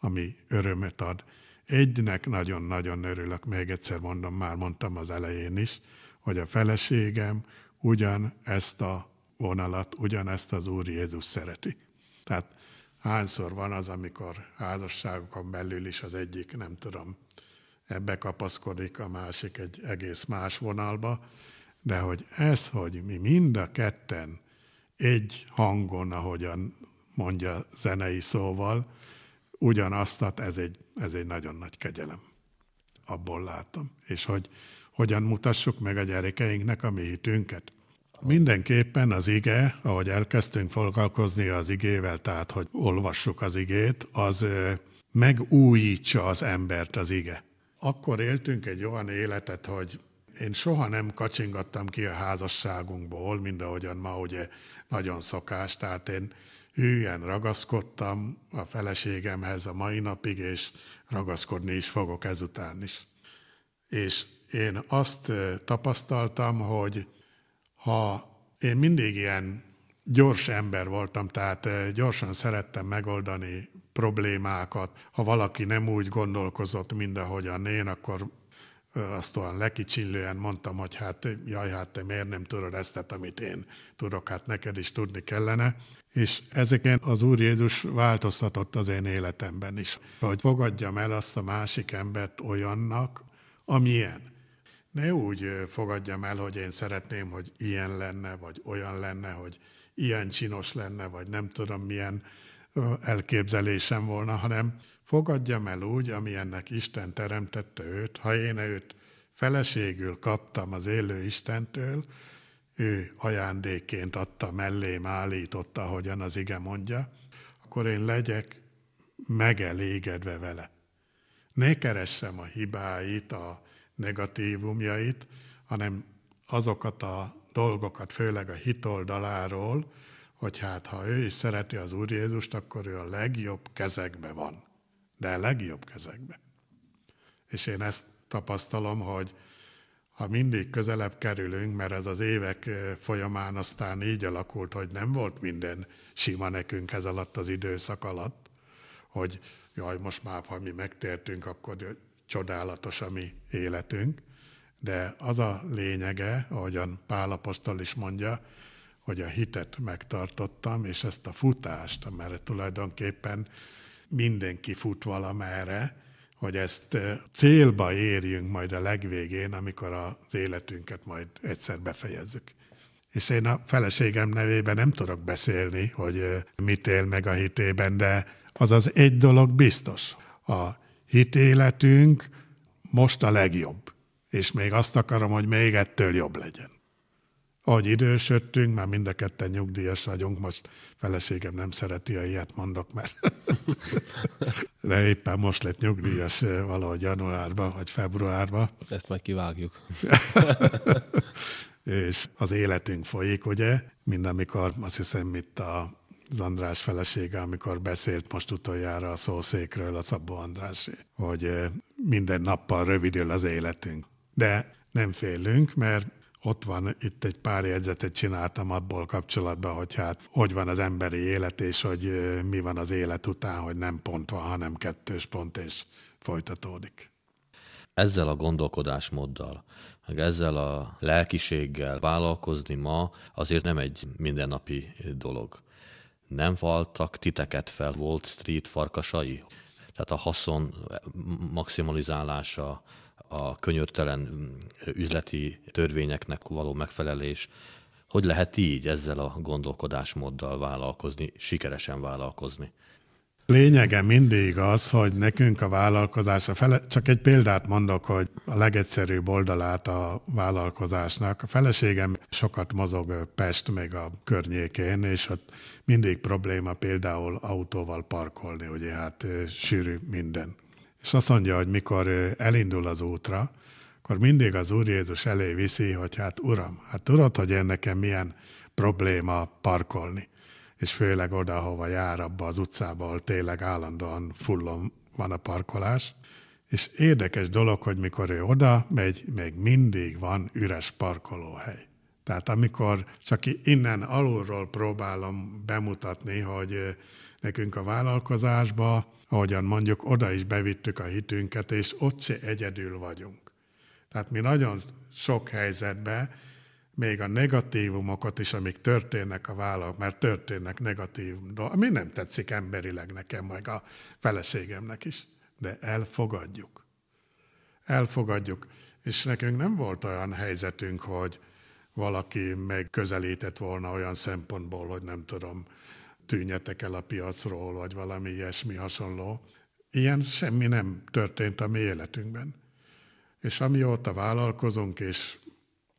ami örömet ad. Egynek nagyon-nagyon örülök, még egyszer mondom, már mondtam az elején is, hogy a feleségem ugyan ezt a vonalat, ugyanezt az Úr Jézus szereti. Tehát hányszor van az, amikor házasságokon belül is az egyik, nem tudom, bekapaszkodik a másik egy egész más vonalba, de hogy ez, hogy mi mind a ketten egy hangon, ahogyan mondja zenei szóval, ugyanazt ez egy, ez egy nagyon nagy kegyelem. Abból látom. És hogy hogyan mutassuk meg a gyerekeinknek a mi hitünket. Mindenképpen az ige, ahogy elkezdtünk foglalkozni az igével, tehát hogy olvassuk az igét, az megújítsa az embert az ige. Akkor éltünk egy olyan életet, hogy én soha nem kacsingattam ki a házasságunkból, mint ahogyan ma ugye nagyon szokás, tehát én hűen ragaszkodtam a feleségemhez a mai napig, és ragaszkodni is fogok ezután is. És én azt tapasztaltam, hogy ha én mindig ilyen gyors ember voltam, tehát gyorsan szerettem megoldani problémákat. Ha valaki nem úgy gondolkozott, mint ahogyan én, akkor azt olyan lekicsinlően mondtam, hogy hát jaj, hát te miért nem tudod ezt, amit én tudok, hát neked is tudni kellene. És ezeken az Úr Jézus változtatott az én életemben is, hogy fogadjam el azt a másik embert olyannak, amilyen. Ne úgy fogadjam el, hogy én szeretném, hogy ilyen lenne, vagy olyan lenne, hogy ilyen csinos lenne, vagy nem tudom milyen elképzelésem volna, hanem fogadjam el úgy, amilyennek Isten teremtette őt, ha én őt feleségül kaptam az élő Istentől, ő ajándékként adta mellém, állította, hogyan az ige mondja, akkor én legyek megelégedve vele. Ne keressem a hibáit, a negatívumjait, hanem azokat a dolgokat, főleg a hitoldaláról, hogy hát ha ő is szereti az Úr Jézust, akkor ő a legjobb kezekbe van. De a legjobb kezekbe. És én ezt tapasztalom, hogy ha mindig közelebb kerülünk, mert ez az évek folyamán aztán így alakult, hogy nem volt minden sima nekünk ez alatt az időszak alatt, hogy jaj, most már, ha mi megtértünk, akkor csodálatos a mi életünk. De az a lényege, ahogyan Pál apostol is mondja, hogy a hitet megtartottam, és ezt a futást, mert tulajdonképpen mindenki fut valamerre, hogy ezt eh, célba érjünk majd a legvégén, amikor az életünket majd egyszer befejezzük. És én a feleségem nevében nem tudok beszélni, hogy eh, mit él meg a hitében, de az az egy dolog biztos. A hitéletünk most a legjobb, és még azt akarom, hogy még ettől jobb legyen ahogy idősödtünk, már mind a ketten nyugdíjas vagyunk, most feleségem nem szereti, ha ilyet mondok, mert de éppen most lett nyugdíjas valahogy januárban vagy februárban. Ezt majd kivágjuk. és az életünk folyik, ugye, mind amikor azt hiszem itt a az András felesége, amikor beszélt most utoljára a szószékről, a Szabó Andrási, hogy minden nappal rövidül az életünk. De nem félünk, mert ott van, itt egy pár jegyzetet csináltam abból kapcsolatban, hogy hát hogy van az emberi élet, és hogy mi van az élet után, hogy nem pont van, hanem kettős pont, és folytatódik. Ezzel a gondolkodásmóddal, meg ezzel a lelkiséggel vállalkozni ma azért nem egy mindennapi dolog. Nem faltak titeket fel Wall Street farkasai? Tehát a haszon maximalizálása, a könyörtelen mm, üzleti törvényeknek való megfelelés, hogy lehet így ezzel a gondolkodásmóddal vállalkozni, sikeresen vállalkozni? Lényege mindig az, hogy nekünk a vállalkozás a fele, csak egy példát mondok, hogy a legegyszerűbb oldalát a vállalkozásnak. A feleségem sokat mozog Pest meg a környékén, és ott mindig probléma például autóval parkolni, ugye hát sűrű minden. És azt mondja, hogy mikor elindul az útra, akkor mindig az Úr Jézus elé viszi, hogy hát Uram, hát tudod, hogy én nekem milyen probléma parkolni, és főleg oda, hova jár, abba az utcába, ahol tényleg állandóan fullon van a parkolás. És érdekes dolog, hogy mikor ő oda megy, még mindig van üres parkolóhely. Tehát amikor csak innen alulról próbálom bemutatni, hogy nekünk a vállalkozásba, ahogyan mondjuk, oda is bevittük a hitünket, és ott se egyedül vagyunk. Tehát mi nagyon sok helyzetben még a negatívumokat is, amik történnek a vállalat, mert történnek negatív ami nem tetszik emberileg nekem, meg a feleségemnek is, de elfogadjuk. Elfogadjuk. És nekünk nem volt olyan helyzetünk, hogy valaki megközelített volna olyan szempontból, hogy nem tudom, tűnjetek el a piacról, vagy valami ilyesmi hasonló. Ilyen semmi nem történt a mi életünkben. És amióta vállalkozunk, és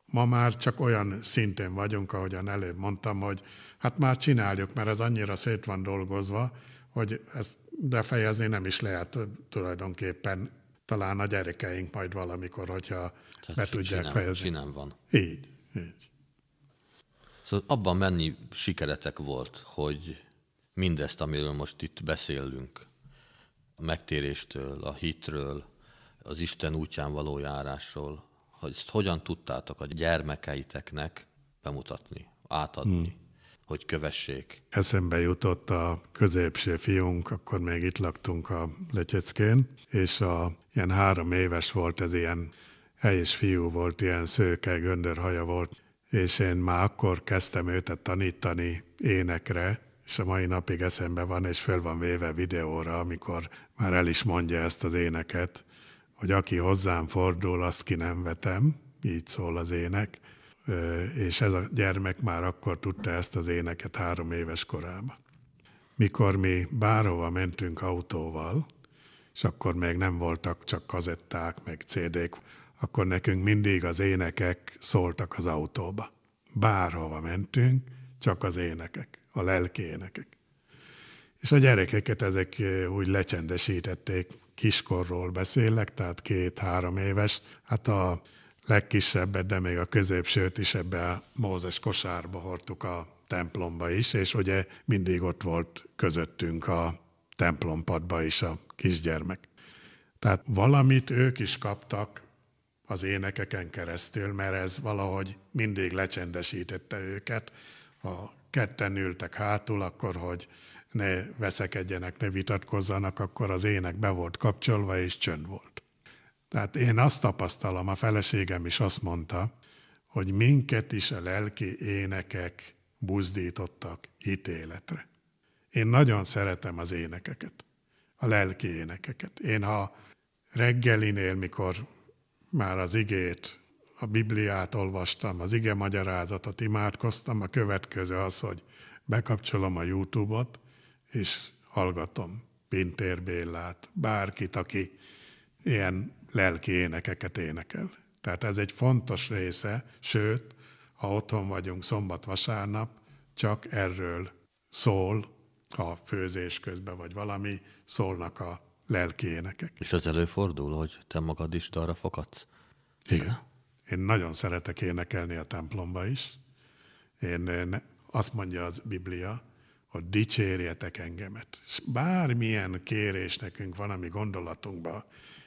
ma már csak olyan szinten vagyunk, ahogyan előbb mondtam, hogy hát már csináljuk, mert ez annyira szét van dolgozva, hogy ezt befejezni nem is lehet tulajdonképpen talán a gyerekeink majd valamikor, hogyha Tehát be tudják csinál, fejezni. Csinál van. Így, így. Szóval abban mennyi sikeretek volt, hogy mindezt, amiről most itt beszélünk, a megtéréstől, a hitről, az Isten útján való járásról, hogy ezt hogyan tudtátok a gyermekeiteknek bemutatni, átadni, hmm. hogy kövessék. Eszembe jutott a középső fiunk, akkor még itt laktunk a Lecseckén, és a, ilyen három éves volt, ez ilyen helyes fiú volt, ilyen szőke, göndörhaja volt, és én már akkor kezdtem őt tanítani énekre, és a mai napig eszembe van, és föl van véve videóra, amikor már el is mondja ezt az éneket, hogy aki hozzám fordul, azt ki nem vetem, így szól az ének, és ez a gyermek már akkor tudta ezt az éneket három éves korában. Mikor mi bárhova mentünk autóval, és akkor még nem voltak csak kazetták, meg CD-k, akkor nekünk mindig az énekek szóltak az autóba. Bárhova mentünk, csak az énekek, a lelki énekek. És a gyerekeket ezek eh, úgy lecsendesítették, kiskorról beszélek, tehát két-három éves, hát a legkisebbet, de még a középsőt is ebbe a Mózes kosárba hordtuk a templomba is, és ugye mindig ott volt közöttünk a templompadba is a kisgyermek. Tehát valamit ők is kaptak az énekeken keresztül, mert ez valahogy mindig lecsendesítette őket. Ha ketten ültek hátul, akkor hogy ne veszekedjenek, ne vitatkozzanak, akkor az ének be volt kapcsolva, és csönd volt. Tehát én azt tapasztalom, a feleségem is azt mondta, hogy minket is a lelki énekek buzdítottak hitéletre. Én nagyon szeretem az énekeket, a lelki énekeket. Én ha reggelinél, mikor már az igét, a Bibliát olvastam, az ige magyarázatot imádkoztam, a következő az, hogy bekapcsolom a YouTube-ot, és hallgatom Pintér Bélát, bárkit, aki ilyen lelki énekeket énekel. Tehát ez egy fontos része, sőt, ha otthon vagyunk szombat-vasárnap, csak erről szól, ha főzés közben vagy valami, szólnak a lelki énekek. És az előfordul, hogy te magad is dalra fakadsz? Igen. Én nagyon szeretek énekelni a templomba is. Én, én azt mondja az Biblia, hogy dicsérjetek engemet. És bármilyen kérés nekünk van, ami gondolatunkban,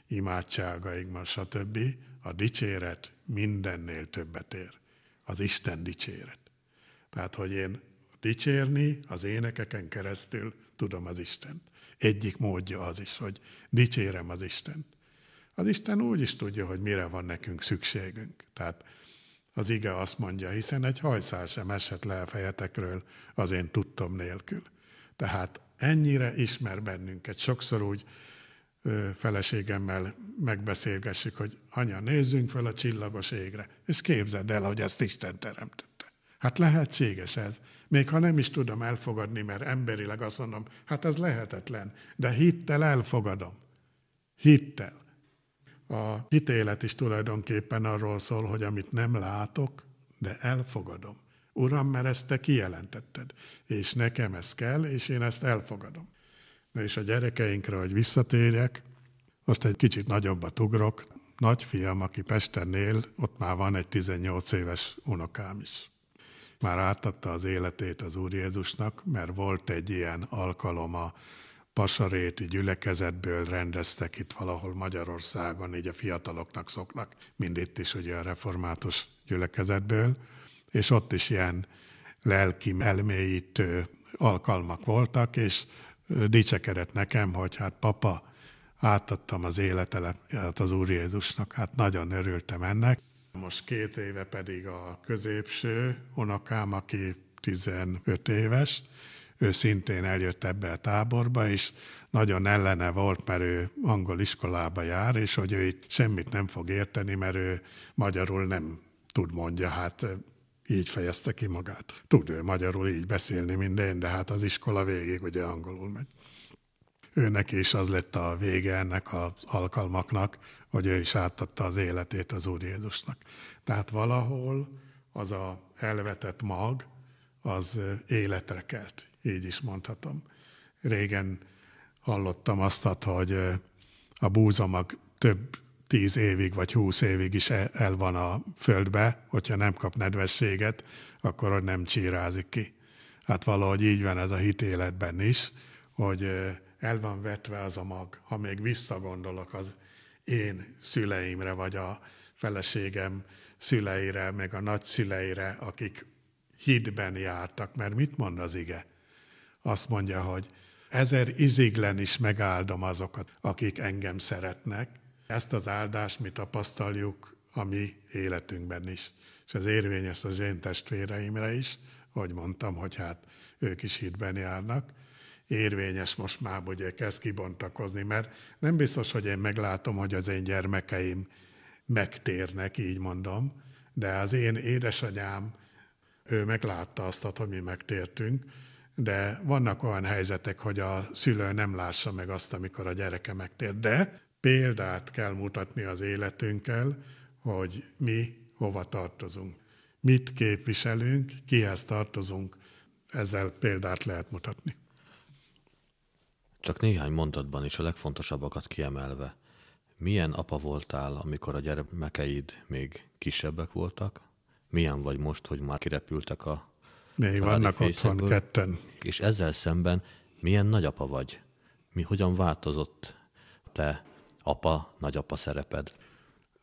imádságaikban, stb., a dicséret mindennél többet ér. Az Isten dicséret. Tehát, hogy én dicsérni az énekeken keresztül tudom az Istent egyik módja az is, hogy dicsérem az Isten. Az Isten úgy is tudja, hogy mire van nekünk szükségünk. Tehát az ige azt mondja, hiszen egy hajszál sem esett le a fejetekről az én tudtam nélkül. Tehát ennyire ismer bennünket. Sokszor úgy ö, feleségemmel megbeszélgessük, hogy anya, nézzünk fel a csillagos égre, és képzeld el, hogy ezt Isten teremtett. Hát lehetséges ez. Még ha nem is tudom elfogadni, mert emberileg azt mondom, hát ez lehetetlen, de hittel elfogadom. Hittel. A hitélet is tulajdonképpen arról szól, hogy amit nem látok, de elfogadom. Uram, mert ezt te kijelentetted, és nekem ez kell, és én ezt elfogadom. Na és a gyerekeinkre, hogy visszatérjek, most egy kicsit nagyobbat ugrok. Nagyfiam, aki Pesten él, ott már van egy 18 éves unokám is már átadta az életét az Úr Jézusnak, mert volt egy ilyen a pasaréti gyülekezetből rendeztek itt valahol Magyarországon, így a fiataloknak szoknak, mind itt is ugye a református gyülekezetből, és ott is ilyen lelki elmélyítő alkalmak voltak, és dicsekedett nekem, hogy hát papa, átadtam az életet az Úr Jézusnak, hát nagyon örültem ennek. Most két éve pedig a középső unokám, aki 15 éves, ő szintén eljött ebbe a táborba, és nagyon ellene volt, mert ő angol iskolába jár, és hogy ő itt semmit nem fog érteni, mert ő magyarul nem tud mondja, hát így fejezte ki magát. Tud ő magyarul így beszélni minden, de hát az iskola végig ugye angolul megy. Őnek is az lett a vége ennek az alkalmaknak, hogy ő is átadta az életét az Úr Jézusnak. Tehát valahol az a elvetett mag, az életre kelt, így is mondhatom. Régen hallottam azt, hát, hogy a búzamag több tíz évig vagy húsz évig is e, el van a földbe, hogyha nem kap nedvességet, akkor ott nem csírázik ki. Hát valahogy így van ez a hitéletben is, hogy el van vetve az a mag. Ha még visszagondolok az én szüleimre, vagy a feleségem szüleire, meg a nagyszüleire, akik hídben jártak, mert mit mond az ige? Azt mondja, hogy ezer iziglen is megáldom azokat, akik engem szeretnek. Ezt az áldást mi tapasztaljuk a mi életünkben is. És ez érvényes az én testvéreimre is, hogy mondtam, hogy hát ők is hídben járnak érvényes most már, hogy kezd kibontakozni, mert nem biztos, hogy én meglátom, hogy az én gyermekeim megtérnek, így mondom, de az én édesanyám, ő meglátta azt, hogy mi megtértünk, de vannak olyan helyzetek, hogy a szülő nem lássa meg azt, amikor a gyereke megtér. De példát kell mutatni az életünkkel, hogy mi hova tartozunk, mit képviselünk, kihez tartozunk. Ezzel példát lehet mutatni. Csak néhány mondatban is a legfontosabbakat kiemelve. Milyen apa voltál, amikor a gyermekeid még kisebbek voltak? Milyen vagy most, hogy már kirepültek a Még vannak otthon ketten. És ezzel szemben milyen nagyapa vagy? Mi hogyan változott te apa, nagyapa szereped?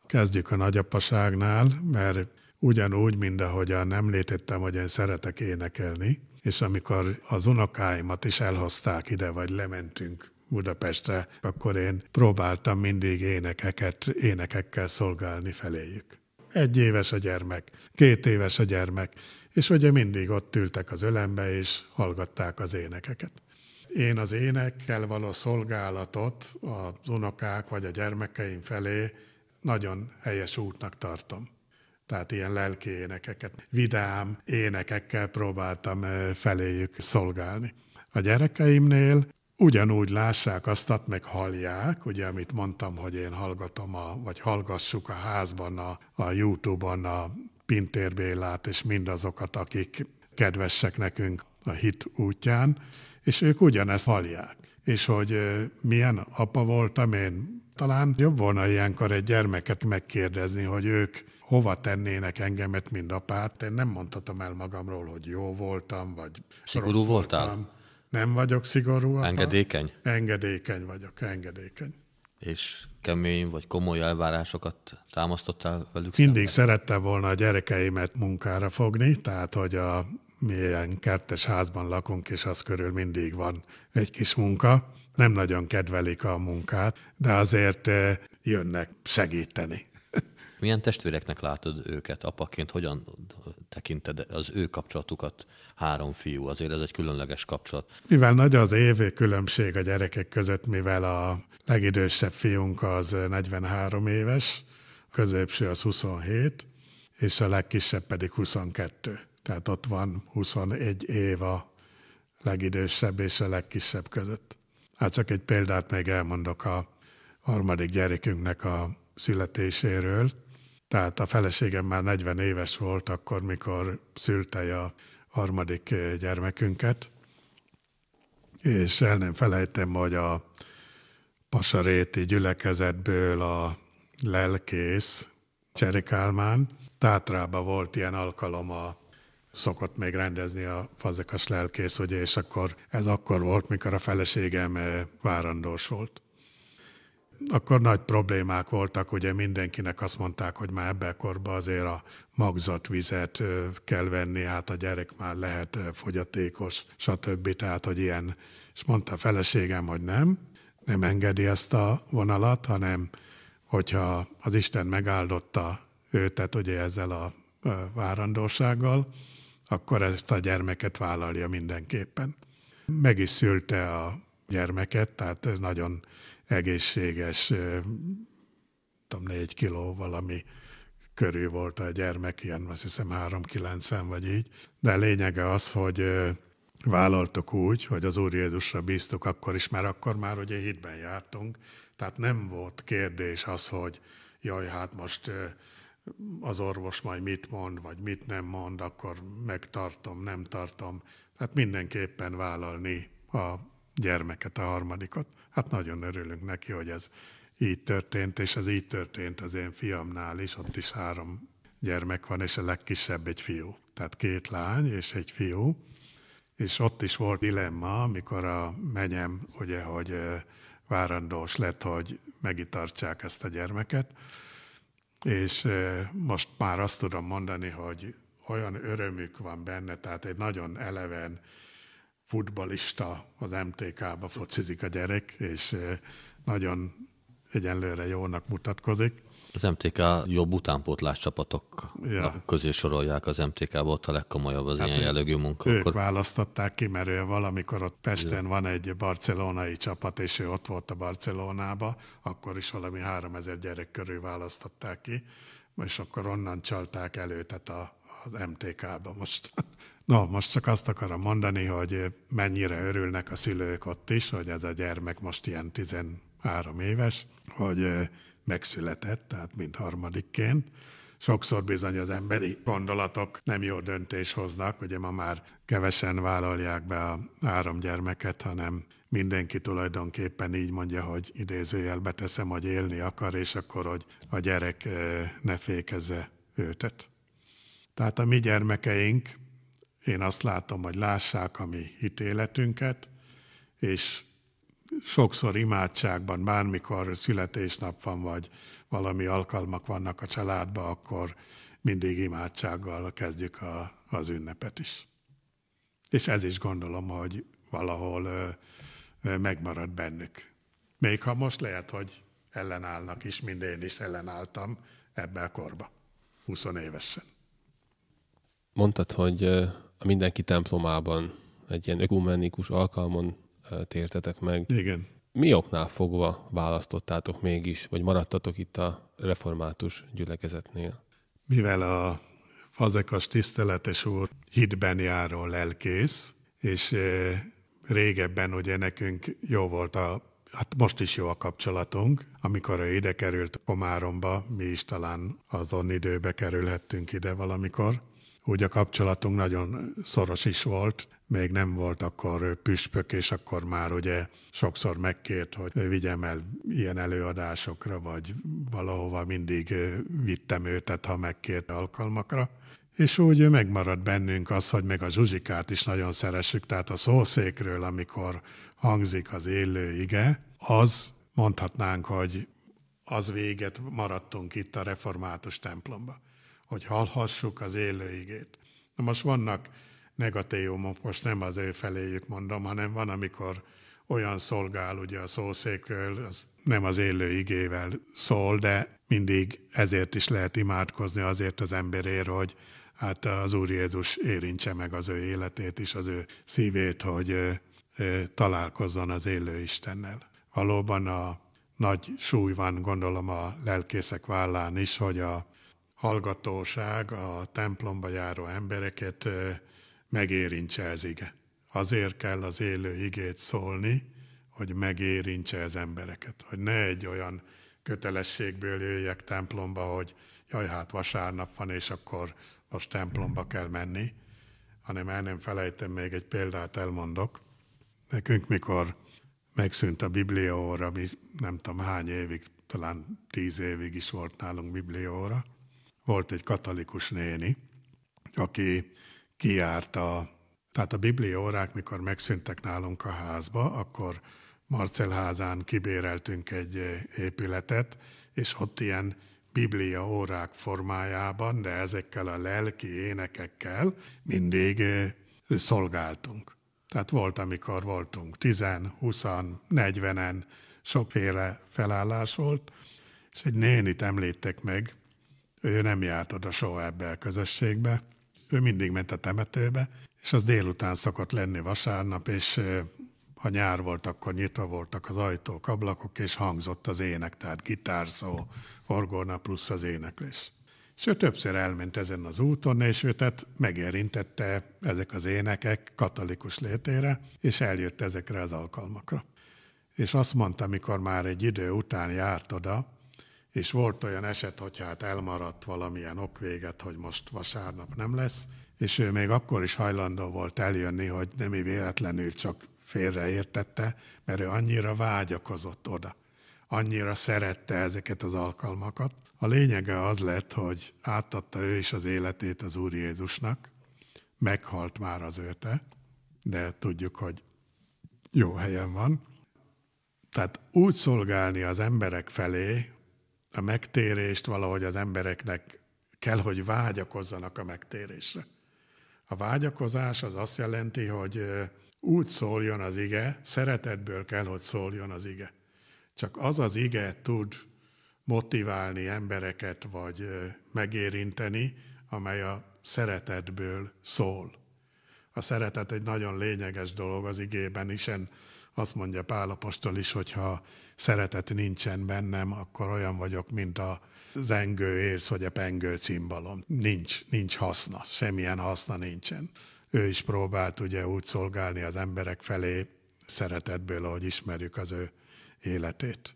Kezdjük a nagyapaságnál, mert ugyanúgy, mint ahogyan nem létettem, hogy én szeretek énekelni, és amikor az unokáimat is elhozták ide, vagy lementünk Budapestre, akkor én próbáltam mindig énekeket, énekekkel szolgálni feléjük. Egy éves a gyermek, két éves a gyermek, és ugye mindig ott ültek az ölembe, és hallgatták az énekeket. Én az énekkel való szolgálatot az unokák vagy a gyermekeim felé nagyon helyes útnak tartom. Tehát ilyen lelki énekeket, vidám énekekkel próbáltam eh, feléjük szolgálni. A gyerekeimnél ugyanúgy lássák azt, meg hallják, ugye, amit mondtam, hogy én hallgatom, a, vagy hallgassuk a házban, a, a Youtube-on a Pintér Bélát, és mindazokat, akik kedvesek nekünk a hit útján, és ők ugyanezt hallják. És hogy eh, milyen apa voltam én, talán jobb volna ilyenkor egy gyermeket megkérdezni, hogy ők hova tennének engemet, mind apát. Én nem mondhatom el magamról, hogy jó voltam, vagy Szigorú voltál? Voltam. Nem vagyok szigorú. Apa. Engedékeny? Engedékeny vagyok, engedékeny. És kemény vagy komoly elvárásokat támasztottál velük? Mindig szemben? szerettem volna a gyerekeimet munkára fogni, tehát hogy a milyen kertes házban lakunk, és az körül mindig van egy kis munka. Nem nagyon kedvelik a munkát, de azért eh, jönnek segíteni milyen testvéreknek látod őket apaként? Hogyan tekinted az ő kapcsolatukat három fiú? Azért ez egy különleges kapcsolat. Mivel nagy az év különbség a gyerekek között, mivel a legidősebb fiunk az 43 éves, a középső az 27, és a legkisebb pedig 22. Tehát ott van 21 év a legidősebb és a legkisebb között. Hát csak egy példát még elmondok a harmadik gyerekünknek a születéséről. Tehát a feleségem már 40 éves volt akkor, mikor szülte a harmadik eh, gyermekünket, és el nem felejtem, hogy a pasaréti gyülekezetből a lelkész Cserikálmán tátrába volt ilyen alkalom a szokott még rendezni a fazekas lelkész, ugye, és akkor ez akkor volt, mikor a feleségem eh, várandós volt akkor nagy problémák voltak, ugye mindenkinek azt mondták, hogy már ebbe korban azért a magzatvizet kell venni, hát a gyerek már lehet fogyatékos, stb. Tehát, hogy ilyen, és mondta a feleségem, hogy nem, nem engedi ezt a vonalat, hanem hogyha az Isten megáldotta őt, tehát ugye ezzel a várandósággal, akkor ezt a gyermeket vállalja mindenképpen. Meg is szülte a gyermeket, tehát nagyon egészséges, tudom, négy kiló valami körül volt a gyermek, ilyen azt hiszem 3,90 vagy így. De lényege az, hogy vállaltuk úgy, hogy az Úr Jézusra bíztuk akkor is, mert akkor már ugye hitben jártunk, tehát nem volt kérdés az, hogy jaj, hát most az orvos majd mit mond, vagy mit nem mond, akkor megtartom, nem tartom. Tehát mindenképpen vállalni a gyermeket, a harmadikot. Hát nagyon örülünk neki, hogy ez így történt, és ez így történt az én fiamnál is, ott is három gyermek van, és a legkisebb egy fiú. Tehát két lány és egy fiú. És ott is volt dilemma, amikor a menyem, ugye, hogy várandós lett, hogy megitartsák ezt a gyermeket. És most már azt tudom mondani, hogy olyan örömük van benne, tehát egy nagyon eleven futbalista az MTK-ba focizik a gyerek, és eh, nagyon egyenlőre jónak mutatkozik. Az MTK jobb utánpótlás csapatok ja. közé sorolják az MTK-ba, ott a legkomolyabb az hát ilyen jellegű munka. Ők akkor... választották ki, mert ő valamikor ott Pesten ja. van egy barcelonai csapat, és ő ott volt a Barcelonába, akkor is valami 3000 gyerek körül választották ki, és akkor onnan csalták elő, tehát a, az MTK-ba most No, most csak azt akarom mondani, hogy mennyire örülnek a szülők ott is, hogy ez a gyermek most ilyen 13 éves, hogy megszületett, tehát mint harmadikként. Sokszor bizony az emberi gondolatok nem jó döntés hoznak, ugye ma már kevesen vállalják be a három gyermeket, hanem mindenki tulajdonképpen így mondja, hogy idézőjelbe teszem, hogy élni akar, és akkor, hogy a gyerek ne fékezze őtet. Tehát a mi gyermekeink én azt látom, hogy lássák a mi hitéletünket, és sokszor imádságban, bármikor születésnap van, vagy valami alkalmak vannak a családba, akkor mindig imádsággal kezdjük a, az ünnepet is. És ez is gondolom, hogy valahol ö, ö, megmarad bennük. Még ha most lehet, hogy ellenállnak is, mind én is ellenálltam ebbe a korba, 20 évesen. Mondtad, hogy a mindenki templomában egy ilyen ökumenikus alkalmon tértetek meg. Igen. Mi oknál fogva választottátok mégis, vagy maradtatok itt a református gyülekezetnél? Mivel a fazekas tiszteletes úr hitben járó lelkész, és régebben ugye nekünk jó volt a hát most is jó a kapcsolatunk. Amikor ő ide került Komáromba, mi is talán azon időbe kerülhettünk ide valamikor, úgy a kapcsolatunk nagyon szoros is volt, még nem volt akkor püspök, és akkor már ugye sokszor megkért, hogy vigyem el ilyen előadásokra, vagy valahova mindig vittem őt, tehát ha megkért alkalmakra. És úgy megmaradt bennünk az, hogy még a zsuzsikát is nagyon szeressük, tehát a szószékről, amikor hangzik az élő ige, az mondhatnánk, hogy az véget maradtunk itt a református templomba hogy hallhassuk az élő igét. Na most vannak negatívumok, most nem az ő feléjük mondom, hanem van, amikor olyan szolgál ugye a szószékről, az nem az élő igével szól, de mindig ezért is lehet imádkozni azért az emberért, hogy hát az Úr Jézus érintse meg az ő életét is, az ő szívét, hogy találkozzon az élő Istennel. Valóban a nagy súly van, gondolom a lelkészek vállán is, hogy a hallgatóság a templomba járó embereket megérintse ez ige. Azért kell az élő igét szólni, hogy megérintse az embereket, hogy ne egy olyan kötelességből jöjjek templomba, hogy jaj, hát vasárnap van, és akkor most templomba kell menni, hanem el nem felejtem, még egy példát elmondok. Nekünk, mikor megszűnt a Biblióra, mi nem tudom hány évig, talán tíz évig is volt nálunk Biblióra, volt egy katolikus néni, aki kiárt a, tehát a órák, mikor megszűntek nálunk a házba, akkor Marcel házán kibéreltünk egy épületet, és ott ilyen biblia órák formájában, de ezekkel a lelki énekekkel mindig szolgáltunk. Tehát volt, amikor voltunk 10, 20, 40-en, sokféle felállás volt, és egy nénit említek meg, ő nem járt oda soha ebbe a közösségbe. Ő mindig ment a temetőbe, és az délután szokott lenni vasárnap, és ha nyár volt, akkor nyitva voltak az ajtók, ablakok, és hangzott az ének, tehát gitárszó, orgona plusz az éneklés. És ő többször elment ezen az úton, és őt hát megérintette ezek az énekek katolikus létére, és eljött ezekre az alkalmakra. És azt mondta, amikor már egy idő után járt oda, és volt olyan eset, hogy hát elmaradt valamilyen okvéget, hogy most vasárnap nem lesz, és ő még akkor is hajlandó volt eljönni, hogy nem véletlenül csak félreértette, mert ő annyira vágyakozott oda, annyira szerette ezeket az alkalmakat. A lényege az lett, hogy átadta ő is az életét az Úr Jézusnak, meghalt már az őte, de tudjuk, hogy jó helyen van. Tehát úgy szolgálni az emberek felé, a megtérést, valahogy az embereknek kell, hogy vágyakozzanak a megtérésre. A vágyakozás az azt jelenti, hogy úgy szóljon az ige, szeretetből kell, hogy szóljon az ige. Csak az az ige tud motiválni embereket, vagy megérinteni, amely a szeretetből szól. A szeretet egy nagyon lényeges dolog az igében, hiszen azt mondja Pál apostol is, ha szeretet nincsen bennem, akkor olyan vagyok, mint a zengő érsz, vagy a pengő cimbalom. Nincs, nincs haszna, semmilyen haszna nincsen. Ő is próbált ugye úgy szolgálni az emberek felé, szeretetből, ahogy ismerjük az ő életét.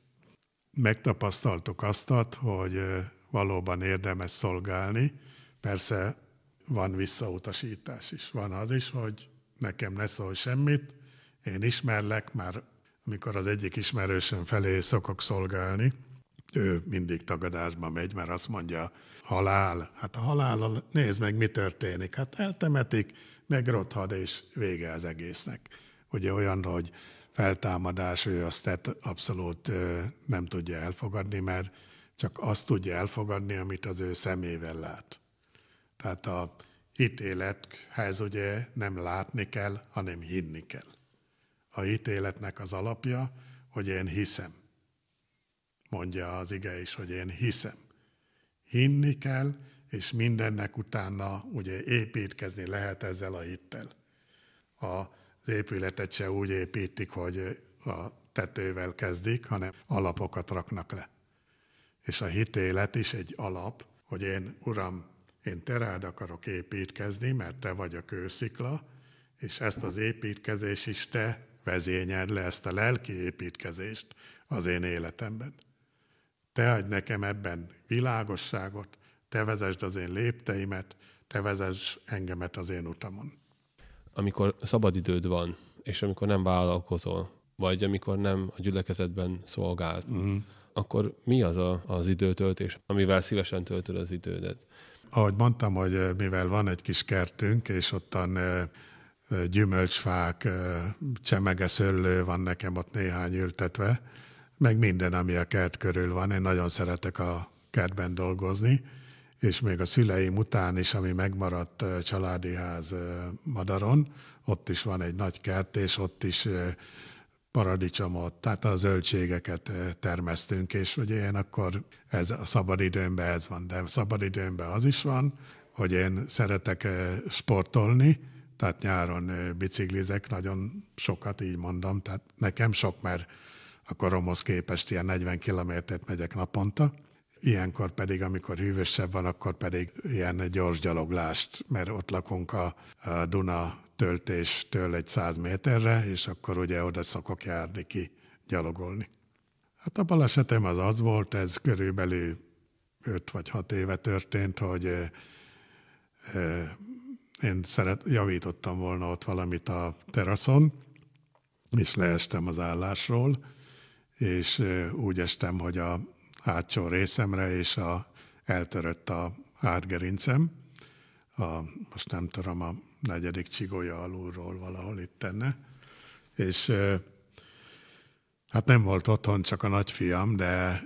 Megtapasztaltuk azt, hogy valóban érdemes szolgálni. Persze van visszautasítás is, van az is, hogy nekem ne szól semmit, én ismerlek, már amikor az egyik ismerősöm felé szokok szolgálni, ő mindig tagadásba megy, mert azt mondja, halál, hát a halállal nézd meg, mi történik. Hát eltemetik, megrothad, és vége az egésznek. Ugye olyan, hogy feltámadás, ő azt abszolút nem tudja elfogadni, mert csak azt tudja elfogadni, amit az ő szemével lát. Tehát a ítélethez ugye nem látni kell, hanem hinni kell a ítéletnek az alapja, hogy én hiszem. Mondja az ige is, hogy én hiszem. Hinni kell, és mindennek utána ugye építkezni lehet ezzel a hittel. Az épületet se úgy építik, hogy a tetővel kezdik, hanem alapokat raknak le. És a hitélet is egy alap, hogy én, Uram, én te rád akarok építkezni, mert te vagy a kőszikla, és ezt az építkezés is te vezényed le ezt a lelki építkezést az én életemben. Te adj nekem ebben világosságot, te vezesd az én lépteimet, te vezess engemet az én utamon. Amikor szabadidőd van, és amikor nem vállalkozol, vagy amikor nem a gyülekezetben szolgálsz, mm. akkor mi az a, az időtöltés, amivel szívesen töltöd az idődet? Ahogy mondtam, hogy mivel van egy kis kertünk, és ottan eh, gyümölcsfák, csemegeszöllő van nekem ott néhány ültetve, meg minden, ami a kert körül van. Én nagyon szeretek a kertben dolgozni, és még a szüleim után is, ami megmaradt családi ház madaron, ott is van egy nagy kert, és ott is paradicsomot, tehát a zöldségeket termesztünk, és ugye én akkor ez a szabadidőmben ez van, de szabadidőmben az is van, hogy én szeretek sportolni, tehát nyáron biciklizek, nagyon sokat így mondom, tehát nekem sok, mert a koromhoz képest ilyen 40 kilométert megyek naponta, ilyenkor pedig, amikor hűvösebb van, akkor pedig ilyen gyors gyaloglást, mert ott lakunk a, Duna töltéstől egy 100 méterre, és akkor ugye oda szokok járni ki gyalogolni. Hát a balesetem az az volt, ez körülbelül 5 vagy 6 éve történt, hogy én szeret, javítottam volna ott valamit a teraszon, és leestem az állásról, és úgy estem, hogy a hátsó részemre, és a, eltörött a hátgerincem, a, most nem tudom, a negyedik csigolya alulról valahol itt tenne, és hát nem volt otthon, csak a nagyfiam, de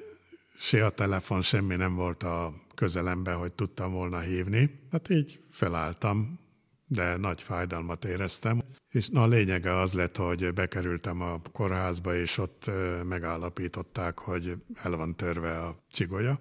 se a telefon, semmi nem volt a közelembe, hogy tudtam volna hívni. Hát így felálltam, de nagy fájdalmat éreztem. És na, a lényege az lett, hogy bekerültem a kórházba, és ott megállapították, hogy el van törve a csigolya.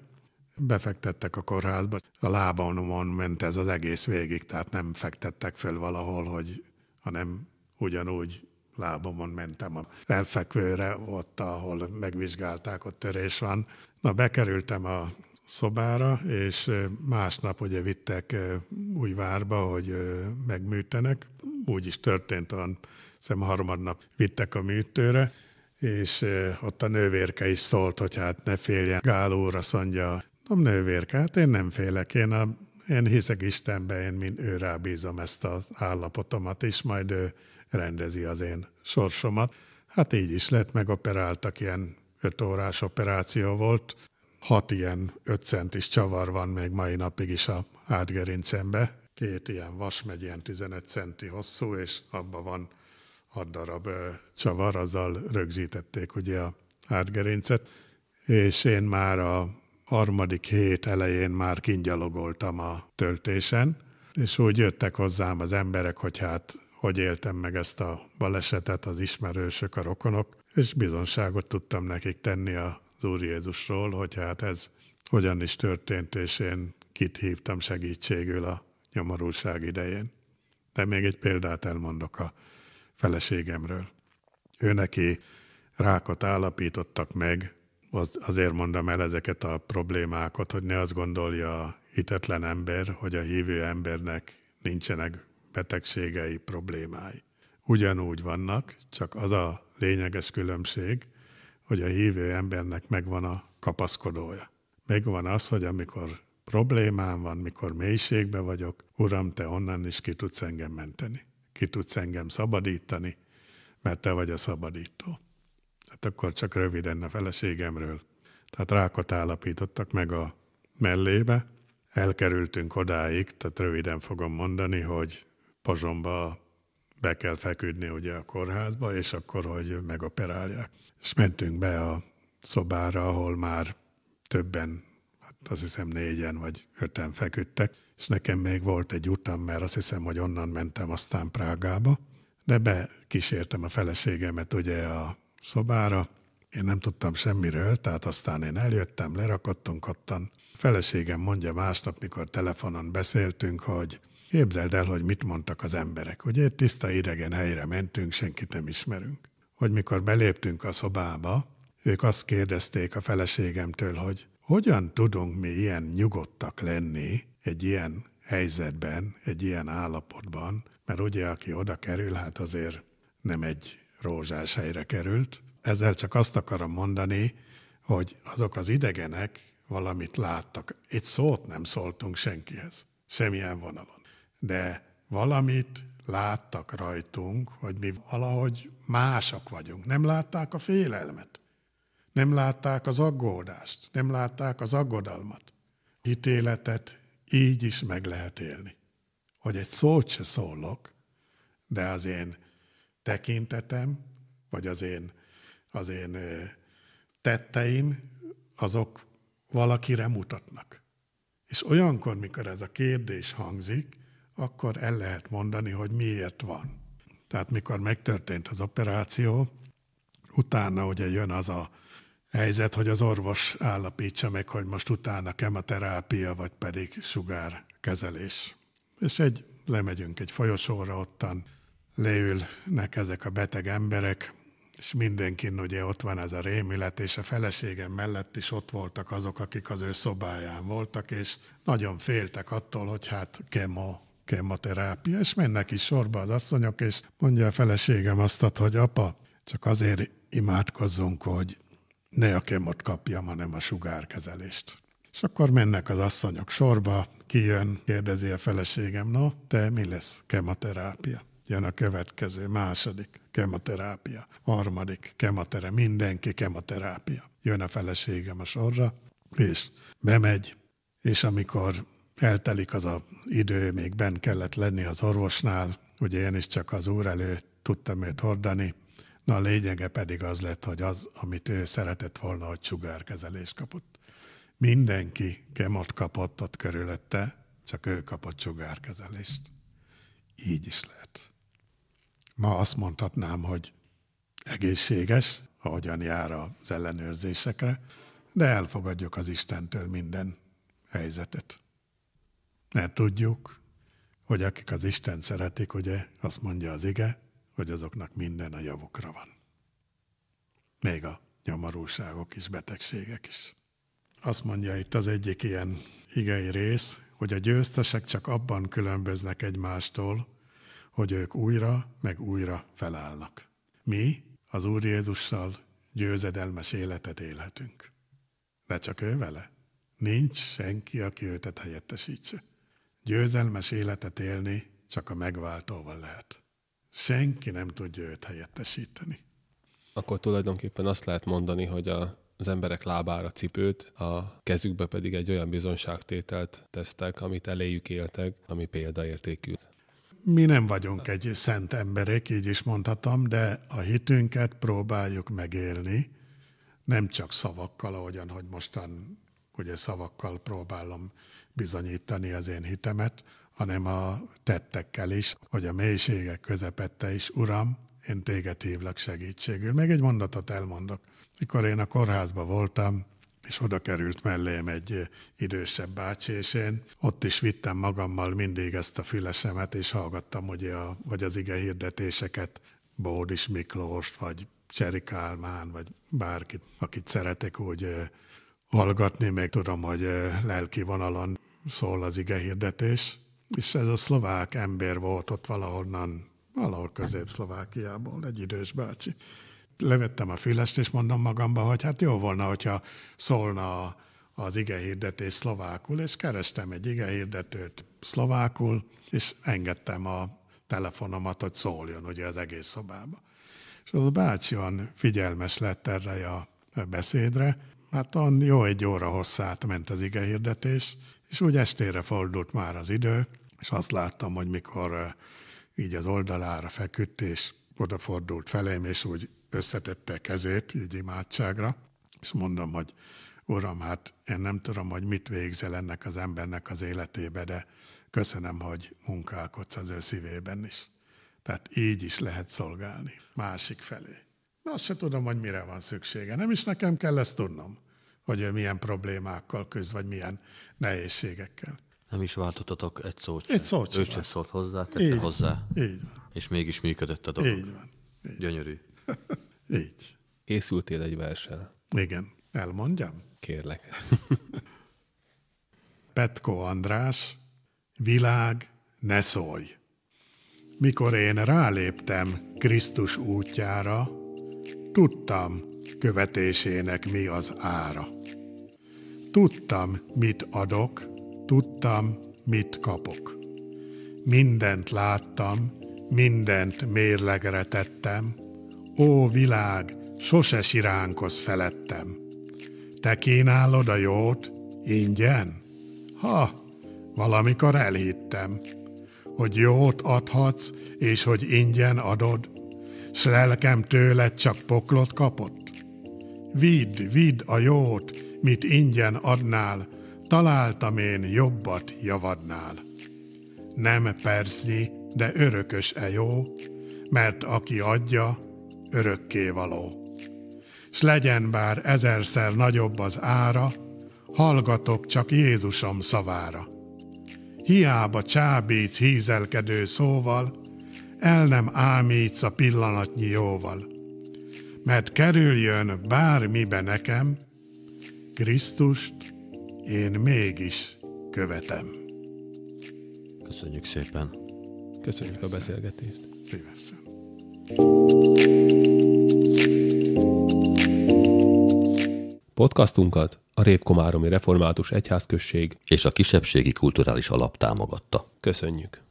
Befektettek a kórházba, a lábamon ment ez az egész végig, tehát nem fektettek föl valahol, hogy, hanem ugyanúgy lábamon mentem a elfekvőre, ott, ahol megvizsgálták, ott törés van. Na, bekerültem a szobára, és másnap ugye vittek új várba, hogy megműtenek. Úgy is történt, a szem harmadnap vittek a műtőre, és ott a nővérke is szólt, hogy hát ne féljen. Gál úr azt mondja, nem nővérke, hát én nem félek, én, a, én hiszek Istenbe, én mind ő rábízom ezt az állapotomat, és majd ő rendezi az én sorsomat. Hát így is lett, megoperáltak, ilyen öt órás operáció volt, hat ilyen 5 centis csavar van még mai napig is a hátgerincembe. Két ilyen vas megy ilyen 15 centi hosszú, és abban van 6 darab csavar, azzal rögzítették ugye a hátgerincet. És én már a harmadik hét elején már kingyalogoltam a töltésen, és úgy jöttek hozzám az emberek, hogy hát hogy éltem meg ezt a balesetet, az ismerősök, a rokonok, és bizonságot tudtam nekik tenni a az Úr Jézusról, hogy hát ez hogyan is történt, és én kit hívtam segítségül a nyomorúság idején. De még egy példát elmondok a feleségemről. Ő neki rákot állapítottak meg, az, azért mondom el ezeket a problémákat, hogy ne azt gondolja a hitetlen ember, hogy a hívő embernek nincsenek betegségei, problémái. Ugyanúgy vannak, csak az a lényeges különbség, hogy a hívő embernek megvan a kapaszkodója. Megvan az, hogy amikor problémám van, mikor mélységbe vagyok, Uram, te onnan is ki tudsz engem menteni. Ki tudsz engem szabadítani, mert te vagy a szabadító. Hát akkor csak röviden a feleségemről. Tehát rákot állapítottak meg a mellébe, elkerültünk odáig, tehát röviden fogom mondani, hogy Pozsomba be kell feküdni ugye a kórházba, és akkor, hogy megoperálják és mentünk be a szobára, ahol már többen, hát azt hiszem négyen vagy öten feküdtek, és nekem még volt egy utam, mert azt hiszem, hogy onnan mentem aztán Prágába, de bekísértem a feleségemet ugye a szobára, én nem tudtam semmiről, tehát aztán én eljöttem, lerakottunk, ottan. A feleségem mondja másnap, mikor telefonon beszéltünk, hogy képzeld el, hogy mit mondtak az emberek. Ugye tiszta idegen helyre mentünk, senkit nem ismerünk hogy mikor beléptünk a szobába, ők azt kérdezték a feleségemtől, hogy hogyan tudunk mi ilyen nyugodtak lenni egy ilyen helyzetben, egy ilyen állapotban, mert ugye aki oda kerül, hát azért nem egy rózsás helyre került. Ezzel csak azt akarom mondani, hogy azok az idegenek valamit láttak. Itt szót nem szóltunk senkihez, semmilyen vonalon. De valamit láttak rajtunk, hogy mi valahogy másak vagyunk. Nem látták a félelmet, nem látták az aggódást, nem látták az aggodalmat. Ítéletet így is meg lehet élni. Hogy egy szót se szólok, de az én tekintetem, vagy az én, az én tetteim, azok valakire mutatnak. És olyankor, mikor ez a kérdés hangzik, akkor el lehet mondani, hogy miért van. Tehát mikor megtörtént az operáció, utána ugye jön az a helyzet, hogy az orvos állapítsa meg, hogy most utána kemoterápia, vagy pedig sugárkezelés. És egy, lemegyünk egy folyosóra, ottan leülnek ezek a beteg emberek, és mindenkin ugye ott van ez a rémület, és a feleségem mellett is ott voltak azok, akik az ő szobáján voltak, és nagyon féltek attól, hogy hát kemo, kemoterápia és mennek is sorba az asszonyok, és mondja a feleségem azt, hogy apa, csak azért imádkozzunk, hogy ne a kemot kapjam, hanem a sugárkezelést. És akkor mennek az asszonyok sorba, kijön, kérdezi a feleségem, no, te mi lesz kemoterápia? Jön a következő, második, kemoterápia, harmadik, kemoterápia, mindenki kemoterápia. Jön a feleségem a sorra, és bemegy, és amikor eltelik az a idő, még ben kellett lenni az orvosnál, ugye én is csak az úr előtt tudtam őt hordani, na a lényege pedig az lett, hogy az, amit ő szeretett volna, hogy sugárkezelést kapott. Mindenki kemot kapott ott körülötte, csak ő kapott sugárkezelést. Így is lehet. Ma azt mondhatnám, hogy egészséges, ahogyan jár az ellenőrzésekre, de elfogadjuk az Istentől minden helyzetet. Mert tudjuk, hogy akik az Isten szeretik, ugye azt mondja az ige, hogy azoknak minden a javukra van. Még a nyomorúságok is, betegségek is. Azt mondja itt az egyik ilyen igei rész, hogy a győztesek csak abban különböznek egymástól, hogy ők újra meg újra felállnak. Mi az Úr Jézussal győzedelmes életet élhetünk. De csak ő vele. Nincs senki, aki őtet helyettesítse. Győzelmes életet élni csak a megváltóval lehet. Senki nem tudja őt helyettesíteni. Akkor tulajdonképpen azt lehet mondani, hogy a, az emberek lábára cipőt, a kezükbe pedig egy olyan bizonságtételt tesztek, amit eléjük éltek, ami példaértékű. Mi nem vagyunk egy szent emberek, így is mondhatom, de a hitünket próbáljuk megélni, nem csak szavakkal, ahogyan, hogy mostan ugye szavakkal próbálom bizonyítani az én hitemet, hanem a tettekkel is, hogy a mélységek közepette is, Uram, én téged hívlak segítségül. Még egy mondatot elmondok. Mikor én a kórházba voltam, és oda került mellém egy idősebb bácsi, és én ott is vittem magammal mindig ezt a fülesemet, és hallgattam ugye a, vagy az ige hirdetéseket, Bódis Miklós, vagy Cseri Kálmán, vagy bárkit, akit szeretek úgy hallgatni, még tudom, hogy lelki vonalon szól az ige hirdetés, és ez a szlovák ember volt ott valahonnan, valahol közép-szlovákiából, egy idős bácsi. Levettem a fülest, és mondom magamban, hogy hát jó volna, hogyha szólna az ige hirdetés szlovákul, és kerestem egy ige hirdetőt szlovákul, és engedtem a telefonomat, hogy szóljon ugye az egész szobába. És az a bácsi olyan figyelmes lett erre a beszédre, hát olyan jó egy óra hosszát ment az ige hirdetés, és úgy estére fordult már az idő, és azt láttam, hogy mikor eh, így az oldalára feküdt, és odafordult felém, és úgy összetette kezét, így imádságra, és mondom, hogy Uram, hát én nem tudom, hogy mit végzel ennek az embernek az életébe, de köszönöm, hogy munkálkodsz az ő szívében is. Tehát így is lehet szolgálni, másik felé. Na, azt se tudom, hogy mire van szüksége. Nem is nekem kell ezt tudnom hogy milyen problémákkal köz, vagy milyen nehézségekkel. Nem is váltottatok egy szót sem. Egy szót sem. Ő sem szólt hozzá, tette Így hozzá. Így van. És mégis működött a dolog. Így van. Így. Gyönyörű. Így. Készültél egy verssel. Igen. Elmondjam? Kérlek. Petko András, világ, ne szólj! Mikor én ráléptem Krisztus útjára, tudtam követésének mi az ára. Tudtam, mit adok, tudtam, mit kapok. Mindent láttam, mindent mérlegre tettem. Ó, világ, sose siránkoz felettem. Te kínálod a jót, ingyen? Ha, valamikor elhittem, hogy jót adhatsz, és hogy ingyen adod, s lelkem tőled csak poklot kapott. Vidd, vidd a jót, mit ingyen adnál, találtam én jobbat javadnál. Nem persznyi, de örökös-e jó, mert aki adja, örökké való. S legyen bár ezerszer nagyobb az ára, hallgatok csak Jézusom szavára. Hiába csábíc hízelkedő szóval, el nem ámítsz a pillanatnyi jóval. Mert kerüljön bármibe nekem, Krisztust én mégis követem. Köszönjük szépen. Köszönjük Szívesen. a beszélgetést. Szívesen. Podcastunkat a Révkomáromi Református Egyházközség és a Kisebbségi Kulturális Alap támogatta. Köszönjük!